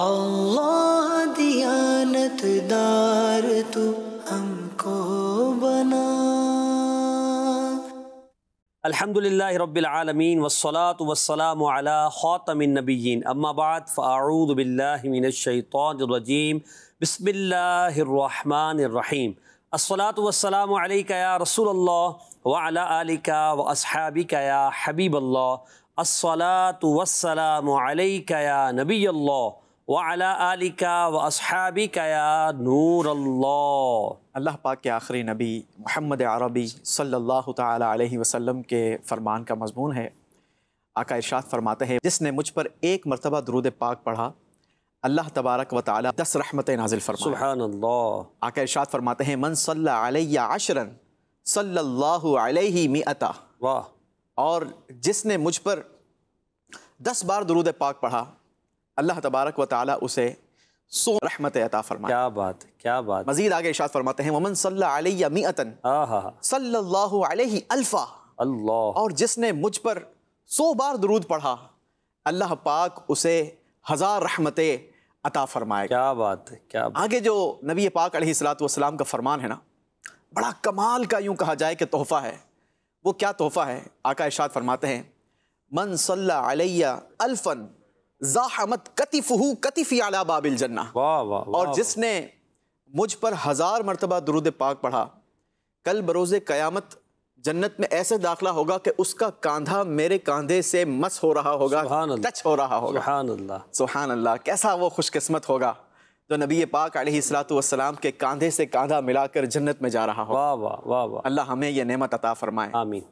अल्लाह दियानतदार तू हमको बना अलहमदिल्ला रबालमीन वसलात वसलाम ख़ातमनबीन अम्माबाद फ़ारूदबिल्लाशैतरजीम बसमिल्लाम असलात वसलाम या रसूल वाला का व असहाबी या हबीब अल्लाह असलात वसलाम या नबी अल्लाह व अल्लाह पाक के आखिरी नबी मोहम्मद अरबी सल्लल्लाहु अलैहि वसल्लम के फरमान का मजमून है आका इरशाद फरमाते हैं जिसने मुझ पर एक मरतबा दरूद पाक पढ़ा अल्लाह तबारक व ताली दस रहमत नाजिल फरमा आका इरशाद फरमाते हैं मन सल्ला आशरन सल्लल्लाहु अलैहि मिअता वाह और जिसने मुझ पर दस बार दरूद पाक पढ़ा अल्लाह तबारक व ताली उसे सो रहमत अता फरमा क्या बात क्या बात मजीद आगे इशाद फरमाते हैं ममन सल्लातन सल्लल्लाहु अलैहि अल्फा अल्लाह और जिसने मुझ पर सौ बार दरूद पढ़ा अल्लाह पाक उसे हज़ार रहमतें अता फरमाए क्या बात क्या बात? आगे जो नबी पाक सलाम का फरमान है ना बड़ा कमाल का यूं कहा जाए कि तोहफ़ा है वो क्या तोहफ़ा है आका इशाद फरमाते हैं मन सल्ला अलैया अल्फ़न जाहमत कतिफहू कतिफी आला बाबिल जन्ना वाह वाह और जिसने मुझ पर हज़ार मरतबा दरुद पाक पढ़ा कल बरोज़ क़यामत जन्नत में ऐसे दाखला होगा कि उसका कांधा मेरे कांधे से मस हो रहा होगा टच हो रहा होगा सुबहानल्लाह अल्लाह कैसा वो खुशकिस्मत होगा तो नबी पाक सलाम के कांधे से कांधा मिलाकर जन्नत में जा रहा होगा वाह वाह वाह वाह अल्लाह हमें यह नेमत अता फरमाए आमीन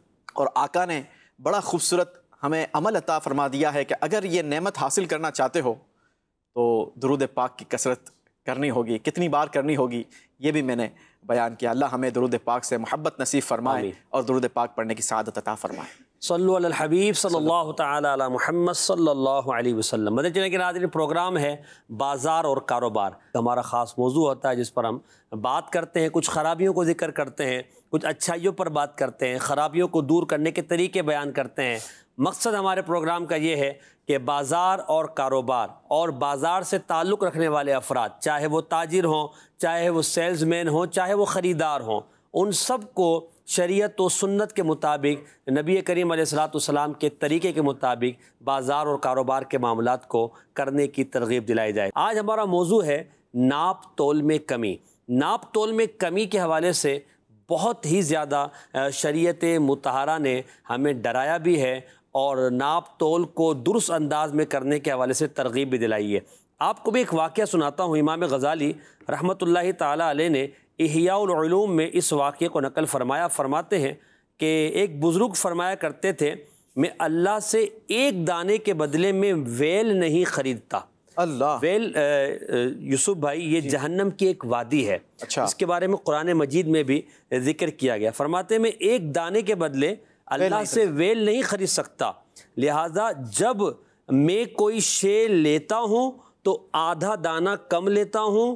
और आका ने बड़ा खूबसूरत हमें अमल अता फरमा दिया है कि अगर ये नेमत हासिल करना चाहते हो तो दरुद पाक की कसरत करनी होगी कितनी बार करनी होगी ये भी मैंने बयान किया अल्लाह हमें दरुद पाक से मोहब्बत नसीब फरमाए और दरुद पाक पढ़ने की सदत अता फरमाए सल हबीब सल्लल्लाहु ताला मोहम्मद सल्लल्लाहु अलैहि वसल्म मदर चले के नादिन प्रोग्राम है बाज़ार और कारोबार हमारा ख़ास मौजू होता है जिस पर हम बात करते हैं कुछ ख़राबियों को जिक्र करते हैं कुछ अच्छाइयों पर बात करते हैं ख़राबियों को दूर करने के तरीके बयान करते हैं मकसद हमारे प्रोग्राम का ये है कि बाज़ार और कारोबार और बाज़ार से ताल्लुक़ रखने वाले अफराद चाहे वो ताजिर हों चाहे वो सेल्स मैन हों चाहे वो ख़रीदार हों उन सब को शरीयत व सुन्नत के मुताबिक नबी करीम सलाम के तरीके के मुताबिक बाज़ार और कारोबार के मामला को करने की तरगीब दिलाई जाए आज हमारा मौजू है नाप तोल में कमी नाप तोल में कमी के हवाले से बहुत ही ज़्यादा शरीयत मतहारा ने हमें डराया भी है और नाप तोल को दुरुस्त अंदाज में करने के हवाले से तरगीब भी दिलाई है आपको भी एक वाक़ सुनाता हूँ इमाम गज़ाली रहमत ला ने इहियालूम में इस वाक़े को नकल फरमाया फरमाते हैं कि एक बुज़ुर्ग फरमाया करते थे मैं अल्लाह से एक दाने के बदले में वेल नहीं ख़रीदता अल्लाह वेल यूसुफ भाई ये जहन्नम की एक वादी है अच्छा। इसके बारे में कुरान मजीद में भी जिक्र किया गया फरमाते में एक दाने के बदले अल्लाह से वेल नहीं खरीद सकता लिहाजा जब मैं कोई शे लेता हूँ तो आधा दाना कम लेता हूँ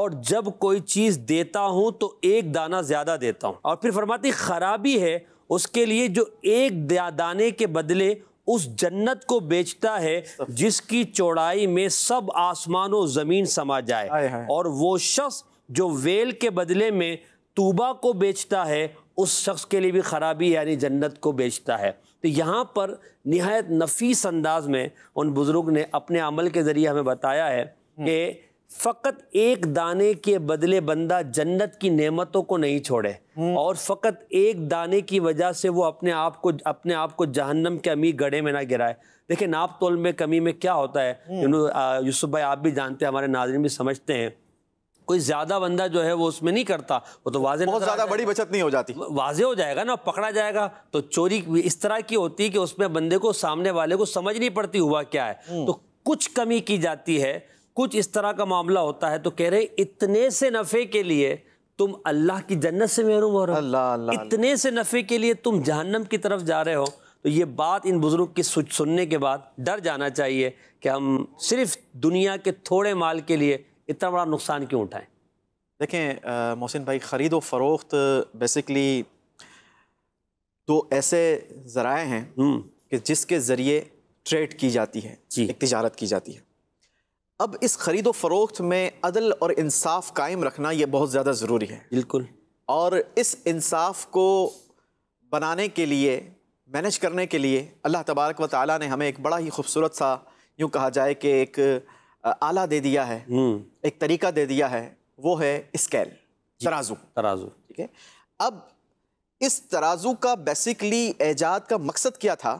और जब कोई चीज़ देता हूँ तो एक दाना ज़्यादा देता हूँ और फिर फरमाती ख़राबी है उसके लिए जो एक दाने के बदले उस जन्नत को बेचता है जिसकी चौड़ाई में सब आसमान और ज़मीन समा जाए और वो शख्स जो वेल के बदले में तूबा को बेचता है उस शख्स के लिए भी ख़राबी यानी जन्नत को बेचता है तो यहाँ पर नहायत नफीस अंदाज में उन बुज़ुर्ग ने अपने अमल के ज़रिए हमें बताया है हम्म। कि फ़कत एक दाने के बदले बंदा जन्नत की नेमतों को नहीं छोड़े हम्म। और फ़कत एक दाने की वजह से वो अपने आप को अपने आप को जहन्नम के अमीर गड़े में ना गिराए देखिए नाप तोल में कमी में क्या होता है हम्म। यूसुफ भाई आप भी जानते हैं हमारे नाजरन भी समझते हैं कोई ज्यादा बंदा जो है वो उसमें नहीं करता वो तो वाजे बहुत ज्यादा बड़ी बचत नहीं हो जाती वाजे हो जाएगा ना पकड़ा जाएगा तो चोरी इस तरह की होती है कि उसमें बंदे को सामने वाले को समझ नहीं पड़ती हुआ क्या है हम्म। तो कुछ कमी की जाती है कुछ इस तरह का मामला होता है तो कह रहे इतने से नफ़े के लिए तुम अल्लाह की जन्नत से महरूम हो रहे हो इतने से नफ़े के लिए तुम जहन्नम की तरफ जा रहे हो तो ये बात इन बुज़ुर्ग की सुनने के बाद डर जाना चाहिए कि हम सिर्फ दुनिया के थोड़े माल के लिए इतना बड़ा नुकसान क्यों उठाएं देखें मोहसिन भाई ख़रीदो फ़रोख्त बेसिकली दो ऐसे ज़रा हैं हम्म। कि जिसके ज़रिए ट्रेड की जाती है एक तजारत की जाती है अब इस ख़रीद व फरोख्त में अदल और इंसाफ कायम रखना यह बहुत ज़्यादा ज़रूरी है बिल्कुल और इस इंसाफ को बनाने के लिए मैनेज करने के लिए अल्लाह तबारक व ताली ने हमें एक बड़ा ही खूबसूरत सा यूँ कहा जाए कि एक आला दे दिया है हम्म। एक तरीका दे दिया है वो है स्केल तराजू तराजू ठीक है अब इस तराजू का बेसिकली एजाद का मकसद क्या था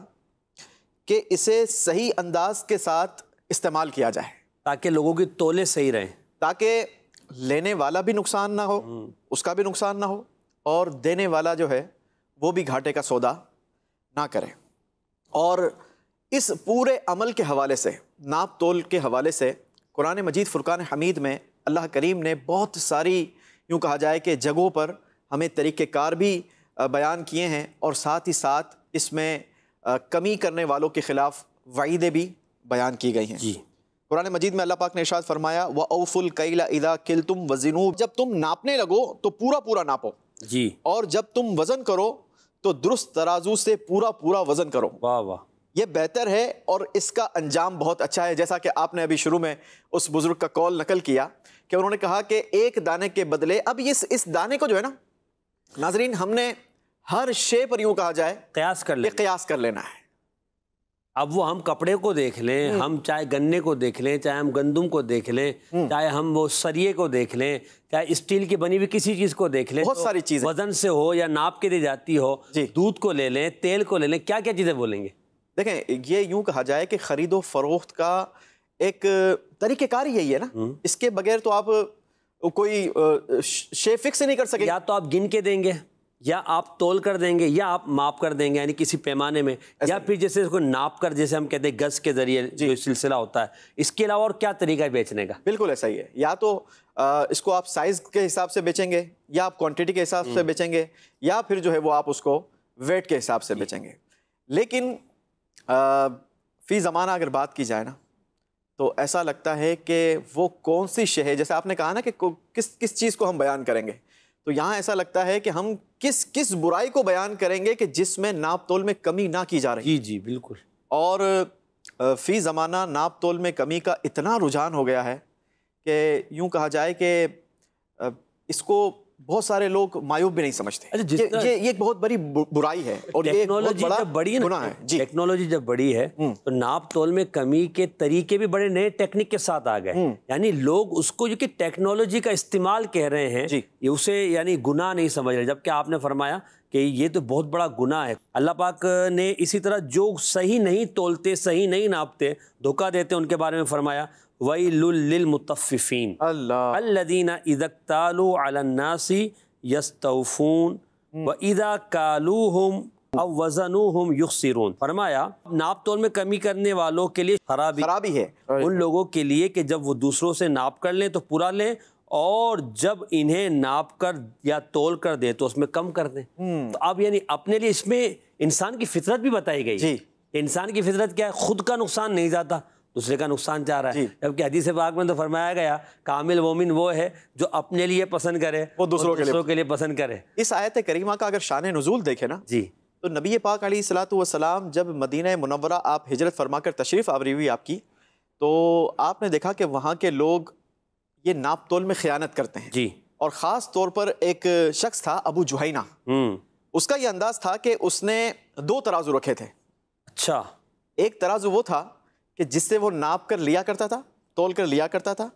कि इसे सही अंदाज के साथ इस्तेमाल किया जाए ताकि लोगों की तोले सही रहें ताकि लेने वाला भी नुकसान ना हो हम्म। उसका भी नुकसान ना हो और देने वाला जो है वो भी घाटे का सौदा ना करें और इस पूरे अमल के हवाले से नाप तोल के हवाले से कुरान मजीद फ़ुरक़ान हमीद में अल्लाह करीम ने बहुत सारी यूँ कहा जाए कि जगहों पर हमें तरीक़ेकार भी बयान किए हैं और साथ ही साथ इसमें कमी करने वालों के ख़िलाफ़ वायदे भी बयान की गई हैं जी कुरान मजीद में अल्लाह पाक ने इशाद फरमाया व अवफुल कैला इदा किल तुम वजनूब जब तुम नापने लगो तो पूरा पूरा नापो जी और जब तुम वज़न करो तो दुरुस्त तराजू से पूरा पूरा वज़न करो वाह वाह ये बेहतर है और इसका अंजाम बहुत अच्छा है जैसा कि आपने अभी शुरू में उस बुज़ुर्ग का कॉल नकल किया कि उन्होंने कहा कि एक दाने के बदले अब इस इस दाने को जो है ना नाजरीन हमने हर शे पर यूं कहा जाए कयास कर ले कयास कर लेना है अब वो हम कपड़े को देख लें हम्म। हम चाहे गन्ने को देख लें चाहे हम गंदुम को देख लें हम्म। चाहे हम वो सरिये को देख लें चाहे स्टील की बनी हुई किसी चीज़ को देख लें बहुत तो सारी चीज़ वजन से हो या नाप के दी जाती हो दूध को ले लें तेल को ले लें क्या क्या चीज़ें बोलेंगे देखें ये यूं कहा जाए कि ख़रीदो फरोख्त का एक तरीक़ेकार यही है ना हम्म। इसके बगैर तो आप कोई शे फिक्स नहीं कर सके या तो आप गिन के देंगे या आप तोल कर देंगे या आप माप कर देंगे यानी किसी पैमाने में या फिर जैसे इसको नाप कर जैसे हम कहते हैं गज के जरिए जो सिलसिला होता है इसके अलावा और क्या तरीका है बेचने का बिल्कुल ऐसा ही है या तो आ, इसको आप साइज के हिसाब से बेचेंगे या आप क्वांटिटी के हिसाब से हम्म। बेचेंगे या फिर जो है वो आप उसको वेट के हिसाब से बेचेंगे लेकिन फ़ी ज़माना अगर बात की जाए ना तो ऐसा लगता है कि वो कौन सी शह है जैसे आपने कहा ना कि किस किस चीज़ को हम बयान करेंगे तो यहाँ ऐसा लगता है कि हम किस किस बुराई को बयान करेंगे कि जिसमें नाप तोल में कमी ना की जा रही जी जी बिल्कुल और फ़ी ज़माना नाप तोल में कमी का इतना रुझान हो गया है कि यूँ कहा जाए कि इसको बहुत सारे लोग मायूब भी नहीं समझते अच्छा ये, ये ये एक बहुत बड़ी बुराई है और टेक्नोलॉजी जब बड़ी है ना है जी टेक्नोलॉजी जब बड़ी है हम्म। तो नाप तोल में कमी के तरीके भी बड़े नए टेक्निक के साथ आ गए हम्म। यानी लोग उसको जो कि टेक्नोलॉजी का इस्तेमाल कह रहे हैं ये उसे यानी गुना नहीं समझ रहे जबकि आपने फरमाया कि ये तो बहुत बड़ा गुना है अल्लाह पाक ने इसी तरह जो सही नहीं तोलते सही नहीं नापते धोखा देते उनके बारे में फरमाया वईलमतफ़ीन अल्लादीना यस्तफ़ून व इदा अब वजन हम फरमाया नाप तोल में कमी करने वालों के लिए खराबी खराबी है उन लोगों के लिए कि जब वो दूसरों से नाप कर लें तो पूरा लें और जब इन्हें नाप कर या तोल कर दें तो उसमें कम कर दें हम्म। तो अब यानी अपने लिए इसमें इंसान की फितरत भी बताई गई इंसान की फितरत क्या है खुद का नुकसान नहीं जाता दूसरे का नुकसान चाह रहा है जबकि हदीस पाक में तो फरमाया गया कामिल मोमिन वो है जो अपने लिए पसंद करे वो दूसरों, के, के लिए पसंद करे इस आयत करीमा का अगर शान नजूल देखे ना जी तो नबी पाक सलाम जब मदीना मुनवरा आप हिजरत फरमा कर तशरीफ़ आवरी हुई आपकी तो आपने देखा कि वहाँ के लोग ये नापतोल में ख़यानत करते हैं जी और ख़ास तौर पर एक शख्स था अबू जुहैना हम्म। उसका यह अंदाज़ था कि उसने दो तराजू रखे थे अच्छा एक तराजू वो था कि जिससे वो नाप कर लिया करता था तोल कर लिया करता था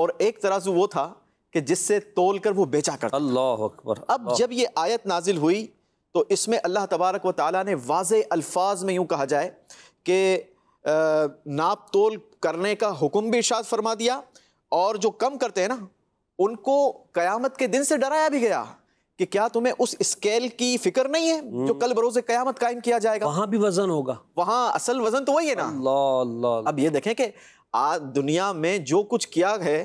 और एक तराजू वो था कि जिससे तोल कर वो बेचा करता अल्लाह अकबर अब जब ये आयत नाजिल हुई तो इसमें अल्लाह तबारक व ताली ने वाज अल्फाज में यूँ कहा जाए कि नाप तोल करने का हुक्म भी इशाद फरमा दिया और जो कम करते हैं ना उनको क़यामत के दिन से डराया भी गया कि क्या तुम्हें उस स्केल की फिक्र नहीं है जो कल बरोज क्यामत कायम किया जाएगा वहां भी वजन होगा वहां असल वजन तो वही है ना अल्लाह अल्लाह अब ये देखें कि आज दुनिया में जो कुछ किया है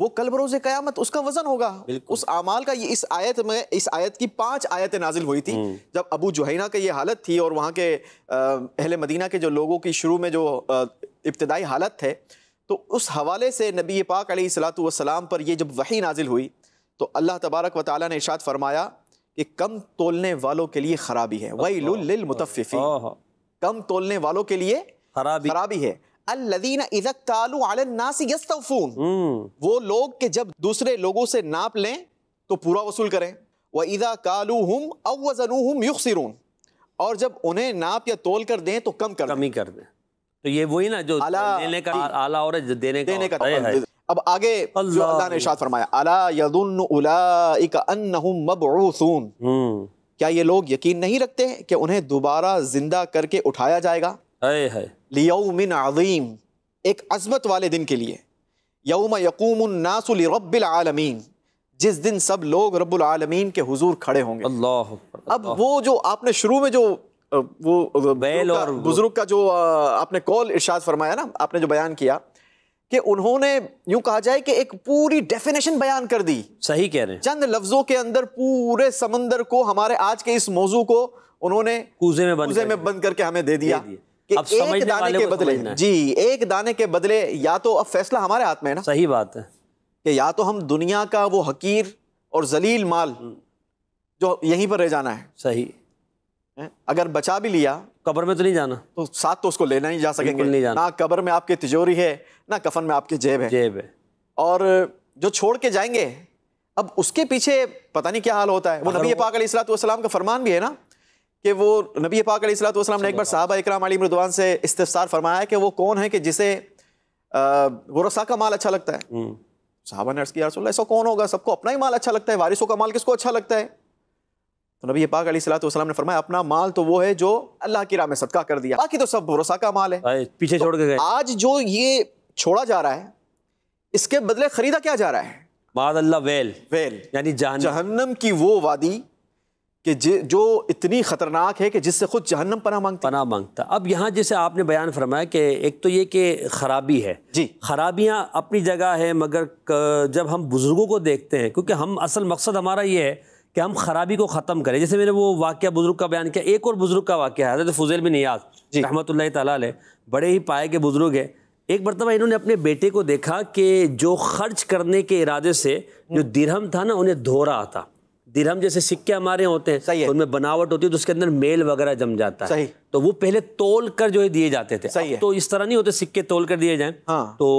वो कल बरोज क्यामत उसका वजन होगा उस अमाल का ये इस आयत में इस आयत की पांच आयतें नाजिल हुई थी हम्म। जब अबू जुहैना की ये हालत थी और वहाँ के अहल मदीना के जो लोगों की शुरू में जो इब्तदाई हालत थे तो उस हवाले से नबी पाक सलाम पर यह जब वही नाजिल हुई तो अल्लाह तबारक व ताली ने इशाद फरमाया कि कम तोलने वालों के लिए खराबी है वही मुतफ़ी कम तोलने वालों के लिए खराबी खराबी है हम्म। वो लोग के जब दूसरे लोगों से नाप लें तो पूरा वसूल करें व इदा कालू और जब उन्हें नाप या तोल कर दें तो कम कर कमी कर दें तो ये वही ना जो आला, देने का आला और देने का, देने का अब आगे अल्लाह ने इशाद फरमाया हम्म। क्या ये लोग यकीन नहीं रखते कि उन्हें दोबारा जिंदा करके उठाया जाएगा आज़ीम एक अजमत वाले दिन के लिए यौम यकूम नासुल जिस दिन सब लोग रब्बुल आलमीन के हुजूर खड़े होंगे अल्लाह अब वो जो आपने शुरू में जो वो बैल और बुजुर्ग का जो आपने कॉल इर्शाद फरमाया ना आपने जो बयान किया कि उन्होंने यूं कहा जाए कि एक पूरी डेफिनेशन बयान कर दी सही कह रहे हैं चंद लफ्जों के अंदर पूरे समंदर को हमारे आज के इस मौजू को उन्होंने कूजे में बंद कूजे में बंद करके हमें दे दिया कि अब एक दाने के बदले जी एक दाने के बदले या तो अब फैसला हमारे हाथ में है ना सही बात है कि या तो हम दुनिया का वो हकीर और जलील माल हम्म। जो यहीं पर रह जाना है सही है? अगर बचा भी लिया कबर में तो नहीं जाना तो साथ तो उसको लेना ही जा सकेंगे नहीं जाना ना कबर में आपकी तिजोरी है ना कफन में आपकी जेब है जेब है और जो छोड़ के जाएंगे अब उसके पीछे पता नहीं क्या हाल होता है वो नबी पाक सलाम का फरमान भी है ना कि वो नबी पाक सलाम ने एक बार साहबा इकराम अली मृदवान से इस्तार फरमाया कि वो कौन है कि जिसे गोरसा का माल अच्छा लगता है हम्म। साहबा ने अर्ज़ किया रसोल्ला ऐसा कौन होगा सबको अपना ही माल अच्छा लगता है वारिसों का माल किसको अच्छा लगता है तो नबी पाक अली सलाम ने फरमाया अपना माल तो वो है जो अल्लाह की राह में सदका कर दिया बाकी तो सब भरोसा का माल है पीछे छोड़ के गए तो आज जो ये छोड़ा जा रहा है इसके बदले खरीदा क्या जा रहा है अल्लाह वेल वेल यानी जहन्नम की वो वादी कि जो इतनी ख़तरनाक है कि जिससे खुद जहन्नम पना मांगता पना मांगता अब यहाँ जैसे आपने बयान फरमाया कि एक तो ये कि ख़राबी है जी ख़राबियाँ अपनी जगह है मगर जब हम बुज़ुर्गों को देखते हैं क्योंकि हम असल मकसद हमारा ये है कि हम खराबी को ख़त्म करें जैसे मैंने वो वाक्य बुज़ुर्ग का बयान किया एक और बुज़ुर्ग का वाक्य है हज़रत फजैल बिन नियाज रहमत ताल बड़े ही पाए के बुज़ुर्ग हैं एक मरतबा इन्होंने अपने बेटे को देखा कि जो खर्च करने के इरादे से जो हम्म। दिरहम था ना उन्हें धो रहा था दिरहम जैसे सिक्के हमारे होते हैं सही है। तो उनमें बनावट होती है तो उसके अंदर मेल वगैरह जम जाता है सही तो वो पहले तोल कर जो है दिए जाते थे सही है। तो इस तरह नहीं होते सिक्के तोल कर दिए जाएं हाँ। तो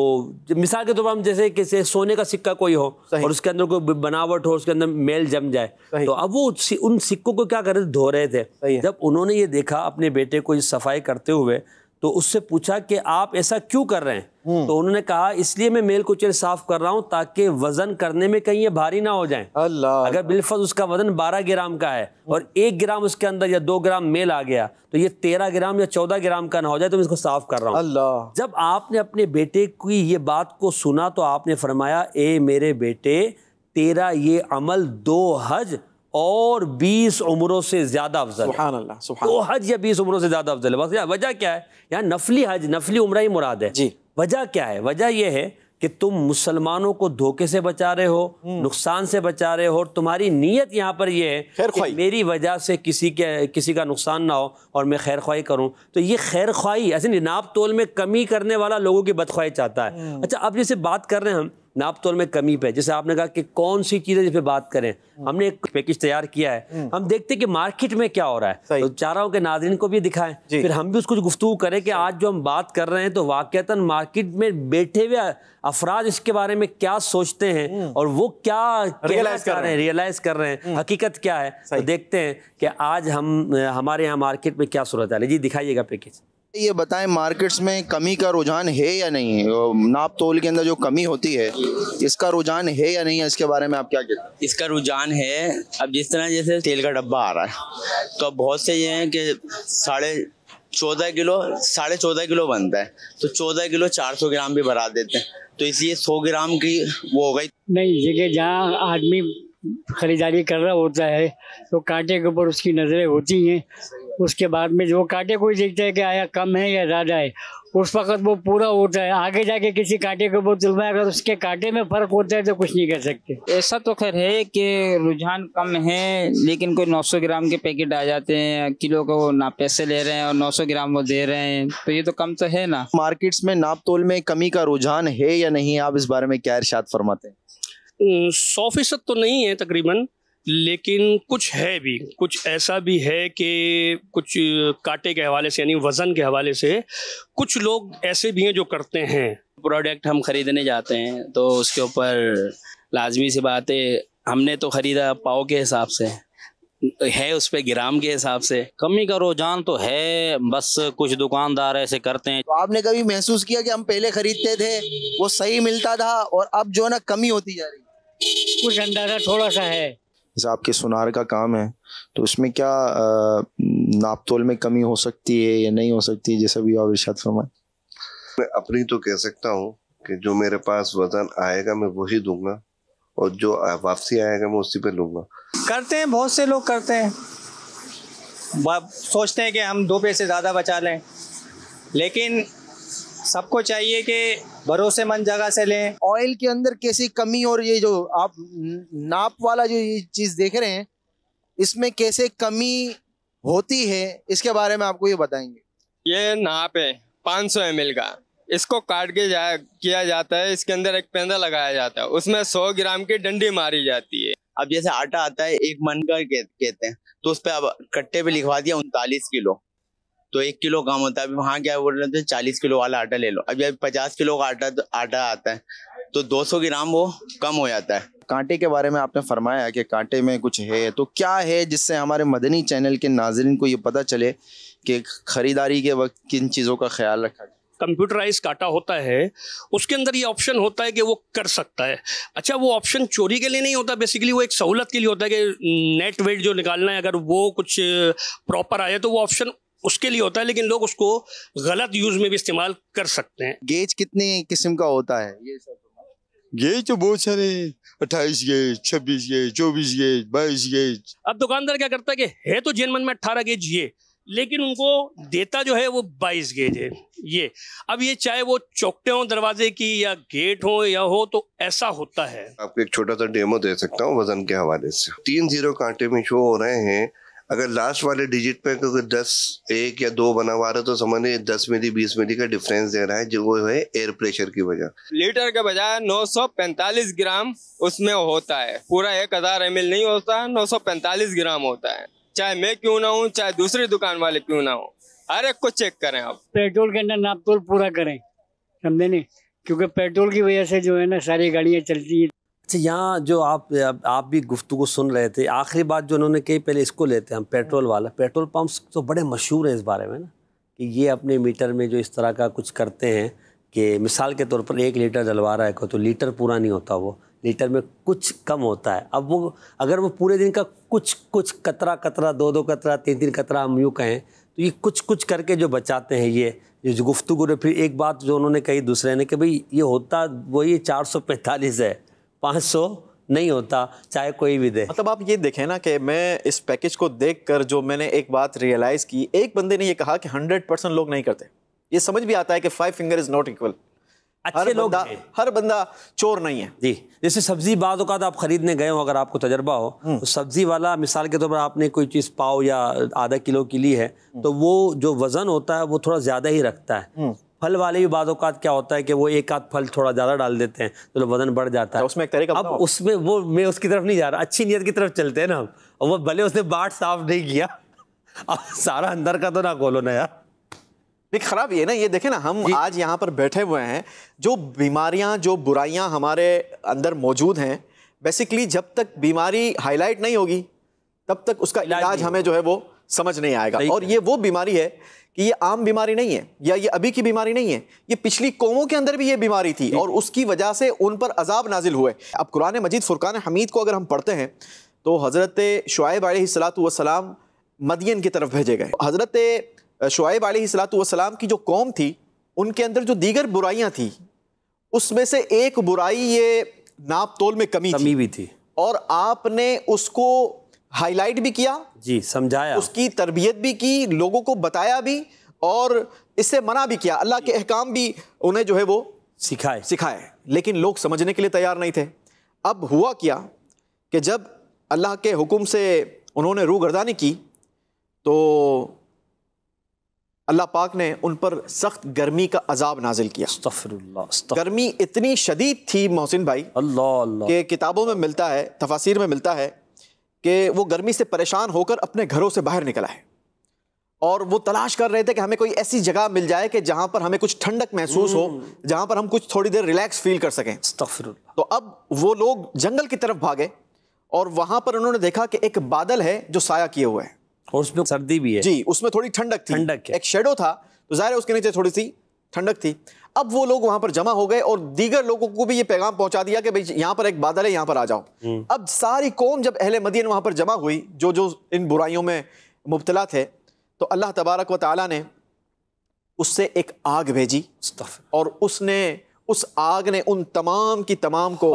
मिसाल के तौर तो पर हम जैसे किसे सोने का सिक्का कोई हो और उसके अंदर कोई बनावट हो उसके अंदर मेल जम जाए तो अब वो उन सिक्कों को क्या कर रहे थे धो रहे थे जब उन्होंने ये देखा अपने बेटे को सफाई करते हुए तो उससे पूछा कि आप ऐसा क्यों कर रहे हैं हम्म। तो उन्होंने कहा इसलिए मैं मेल कुचेल साफ कर रहा हूं ताकि वजन करने में कहीं ये भारी ना हो जाए अल्लाह अगर बिलफज उसका वजन 12 ग्राम का है और एक ग्राम उसके अंदर या दो ग्राम मेल आ गया तो ये 13 ग्राम या 14 ग्राम का ना हो जाए तो मैं इसको साफ कर रहा हूँ अल्लाह जब आपने अपने बेटे की ये बात को सुना तो आपने फरमाया ए मेरे बेटे तेरा ये अमल दो हज और 20 उम्रों से ज़्यादा अफजल तो हज या 20 उम्रों से ज़्यादा अफजल है वजह क्या है यहाँ नफली हज नफली उम्र ही मुराद है जी वजह क्या है वजह यह है कि तुम मुसलमानों को धोखे से बचा रहे हो हम्म। नुकसान से बचा रहे हो और तुम्हारी नीयत यहाँ पर यह है कि मेरी वजह से किसी के किसी का नुकसान ना हो और मैं खैर ख्वाही करूँ तो ये खैर ख्वाही ऐसे नाप तोल में कमी करने वाला लोगों की बदख्वाही चाहता है हम्म। अच्छा अब जैसे बात कर रहे हैं हम नापतोल में कमी पे जैसे आपने कहा कि कौन सी चीज़ें जिस पे बात करें हम्म। हमने एक पैकेज तैयार किया है हम्म। हम देखते हैं कि मार्केट में क्या हो रहा है तो चाह रहा हूँ कि नाजरन को भी दिखाएं फिर हम भी उसको गुफ्तु करें कि आज जो हम बात कर रहे हैं तो वाक़ता मार्केट में बैठे हुए अफराज इसके बारे में क्या सोचते हैं हम्म। और वो क्या रियलाइज कर रहे हैं रियलाइज कर रहे हैं हकीकत क्या है तो देखते हैं कि आज हम हमारे यहाँ मार्केट में क्या सूरत है जी दिखाइएगा पैकेज ये बताएं मार्केट्स में कमी का रुझान है या नहीं है नाप तोल के अंदर जो कमी होती है इसका रुझान है या नहीं है इसके बारे में आप क्या कहते हैं इसका रुझान है अब जिस तरह जैसे तेल का डब्बा आ रहा है तो अब बहुत से ये हैं कि साढ़े चौदह किलो साढ़े चौदह किलो बनता है तो चौदह किलो चार सौ ग्राम भी भरा देते हैं तो इसलिए सौ ग्राम की वो हो गई नहीं जगह जहाँ आदमी खरीदारी कर रहा होता है तो कांटे के ऊपर उसकी नज़रें होती हैं उसके बाद में जो कांटे कोई देखता है कि आया कम है या ज़्यादा है उस वक्त वो पूरा होता है आगे जाके किसी कांटे को वो तुलवाए अगर उसके कांटे में फ़र्क होता है तो कुछ नहीं कर सकते ऐसा तो खैर है कि रुझान कम है लेकिन कोई 900 ग्राम के पैकेट आ जाते हैं किलो को ना पैसे ले रहे हैं और 900 ग्राम वो दे रहे हैं तो ये तो कम तो है ना मार्केट्स में नाप तोल में कमी का रुझान है या नहीं आप इस बारे में क्या इर्शाद फरमाते हैं सौ फीसद तो नहीं है तकरीबन लेकिन कुछ है भी कुछ ऐसा भी है कि कुछ काटे के हवाले से यानी वज़न के हवाले से कुछ लोग ऐसे भी हैं जो करते हैं प्रोडक्ट हम ख़रीदने जाते हैं तो उसके ऊपर लाजमी सी बात है हमने तो ख़रीदा पाओ के हिसाब से है उस पर ग्राम के हिसाब से कमी का रुझान तो है बस कुछ दुकानदार ऐसे करते हैं तो आपने कभी महसूस किया कि हम पहले खरीदते थे वो सही मिलता था और अब जो है ना कमी होती जा रही कुछ अंदाजा थोड़ा सा है जैसे आपके सुनार का काम है तो उसमें क्या नापतोल में कमी हो सकती है या नहीं हो सकती जैसे भी आप इर्शाद फरमाए मैं अपनी तो कह सकता हूँ कि जो मेरे पास वजन आएगा मैं वही दूंगा और जो वापसी आएगा मैं उसी पे लूंगा करते हैं बहुत से लोग करते हैं सोचते हैं कि हम दो पैसे ज़्यादा बचा लें लेकिन सबको चाहिए कि भरोसेमंद जगह से लें ऑयल के अंदर कैसी कमी और ये जो आप नाप वाला जो ये चीज़ देख रहे हैं इसमें कैसे कमी होती है इसके बारे में आपको ये बताएंगे ये नाप है पाँच सौ एम का इसको काट के जा, किया जाता है इसके अंदर एक पेंदा लगाया जाता है उसमें सौ ग्राम की डंडी मारी जाती है अब जैसे आटा आता है एक मन का कहते हैं तो उस पर अब कट्टे पे लिखवा दिया उनतालीस किलो तो एक किलो काम होता है अभी वहाँ क्या बोल रहे थे चालीस किलो वाला आटा ले लो अभी अभी पचास किलो का आटा तो- आटा आता है तो दो सौ ग्राम वो कम हो जाता है कांटे के बारे में आपने फरमाया कि कांटे में कुछ है तो क्या है जिससे हमारे मदनी चैनल के नाजरन को ये पता चले कि खरीदारी के वक्त किन चीज़ों का ख्याल रखा जाए कंप्यूटराइज काटा होता है उसके अंदर ये ऑप्शन होता है कि वो कर सकता है अच्छा वो ऑप्शन चोरी के लिए नहीं होता बेसिकली वो एक सहूलत के लिए होता है कि नेट वेट जो निकालना है अगर वो कुछ प्रॉपर आया तो वो ऑप्शन उसके लिए होता है लेकिन लोग उसको गलत यूज में भी इस्तेमाल कर सकते हैं गेज कितने किस्म का होता है ये सब तो गेज तो बहुत सारे अट्ठाईस गेज छब्बीस गेज चौबीस गेज बाईस गेज अब दुकानदार क्या करता है कि है तो जेनमन में अट्ठारह गेज ये लेकिन उनको देता जो है वो बाईस गेज है ये अब ये चाहे वो चौकटे हों दरवाजे की या गेट हो या हो तो ऐसा होता है आपको एक छोटा सा डेमो दे सकता हूँ वजन के हवाले से तीन जीरो कांटे में शो हो रहे हैं अगर लास्ट वाले डिजिट पे क्योंकि दस एक या दो बना हुआ रहा तो समझने दस मिली बीस मिली का डिफरेंस दे रहा है जो वो है एयर प्रेशर की वजह लीटर के बजाय 945 ग्राम उसमें होता है पूरा एक हजार एम नहीं होता 945 ग्राम होता है चाहे मैं क्यों ना हूँ चाहे दूसरी दुकान वाले क्यों ना हो हर एक को चेक करें आप पेट्रोल के अंदर नापतोल पूरा करें समझे नहीं क्योंकि पेट्रोल की वजह से जो है ना सारी गाड़ियाँ चलती है अच्छा यहाँ जो आप आप भी गुफ्तु को सुन रहे थे आखिरी बात जो उन्होंने कही पहले इसको लेते हैं हम पेट्रोल वाला पेट्रोल पम्प तो बड़े मशहूर हैं इस बारे में ना कि ये अपने मीटर में जो इस तरह का कुछ करते हैं कि मिसाल के तौर पर एक लीटर डलवा रहा है को तो लीटर पूरा नहीं होता वो लीटर में कुछ कम होता है अब वो अगर वो पूरे दिन का कुछ कुछ कतरा कतरा दो दो कतरा तीन तीन कतरा हम यूँ कहें तो ये कुछ कुछ करके जो बचाते हैं ये जो गुफ्तु फिर एक बात जो उन्होंने कही दूसरे ने कि भाई ये होता वही चार सौ पैंतालीस है पाँच सौ नहीं होता चाहे कोई भी दे मतलब आप ये देखें ना कि मैं इस पैकेज को देख कर जो मैंने एक बात रियलाइज़ की एक बंदे ने ये कहा कि हंड्रेड परसेंट लोग नहीं करते ये समझ भी आता है कि five finger is not equal अच्छे लोग हर बंदा चोर नहीं है जी जैसे सब्जी बाद आप खरीदने गए हो अगर आपको तजर्बा हो हम्म। तो सब्जी वाला मिसाल के तौर पर आपने कोई चीज़ पाओ या आधा किलो की ली है हम्म। तो वो जो वज़न होता है वो थोड़ा ज़्यादा ही रखता है हम्म। फल वाले भी बाद क्या होता है कि वो एक आध फल थोड़ा ज़्यादा डाल देते हैं तो वजन बढ़ जाता है उसमें एक तरीका अब उसमें वो मैं उसकी तरफ नहीं जा रहा अच्छी नीयत की तरफ चलते हैं ना और वो भले उसने बाट साफ नहीं किया अब सारा अंदर का तो ना खोलो ना यार नहीं खराब ये ना ये देखे ना हम आज यहाँ पर बैठे हुए हैं जो बीमारियाँ जो बुराइयाँ हमारे अंदर मौजूद हैं बेसिकली जब तक बीमारी हाईलाइट नहीं होगी तब तक उसका इलाज हमें जो है वो समझ नहीं आएगा और ये वो बीमारी है कि ये आम बीमारी नहीं है या ये अभी की बीमारी नहीं है ये पिछली कौमों के अंदर भी ये बीमारी थी और उसकी वजह से उन पर अजाब नाजिल हुए अब कुरान मजीद फ़ुरकान हमीद को अगर हम पढ़ते हैं तो हज़रत शुब वसलाम मदियन की तरफ भेजे गए हज़रत शुब वसलाम की जो कौम थी उनके अंदर जो दीगर बुराइयाँ थी उसमें से एक बुराई ये नाप तोल में कमी कमी भी थी और आपने उसको हाईलाइट भी किया जी समझाया उसकी तरबियत भी की लोगों को बताया भी और इससे मना भी किया अल्लाह के अहकाम भी उन्हें जो है वो सिखाए सिखाए लेकिन लोग समझने के लिए तैयार नहीं थे अब हुआ क्या कि जब अल्लाह के हुक्म से उन्होंने रू गर्दानी की तो अल्लाह पाक ने उन पर सख्त गर्मी का अजाब नाजिल किया गर्मी इतनी शदीद थी मोहसिन भाई अल्लाह अल्लाह के किताबों में मिलता है तफासिर में मिलता है कि वो गर्मी से परेशान होकर अपने घरों से बाहर निकला है और वो तलाश कर रहे थे कि हमें कोई ऐसी जगह मिल जाए कि जहां पर हमें कुछ ठंडक महसूस हो हम्म। जहां पर हम कुछ थोड़ी देर रिलैक्स फील कर सकें तो अब वो लोग जंगल की तरफ भागे और वहां पर उन्होंने देखा कि एक बादल है जो साया किए हुए है और उसमें सर्दी भी है जी उसमें थोड़ी ठंडक थी ठंडक एक शेडो था तो जाहिर है उसके नीचे थोड़ी सी ठंडक थी अब वो लोग वहां पर जमा हो गए और दीगर लोगों को भी ये पैगाम पहुंचा दिया कि भाई यहाँ पर एक बादल है यहाँ पर आ जाओ हम्म। अब सारी कौम जब अहल मदीन वहां पर जमा हुई जो जो इन बुराइयों में मुबतला थे तो अल्लाह तबारक व ताली ने उससे एक आग भेजी और उसने उस आग ने उन तमाम की तमाम को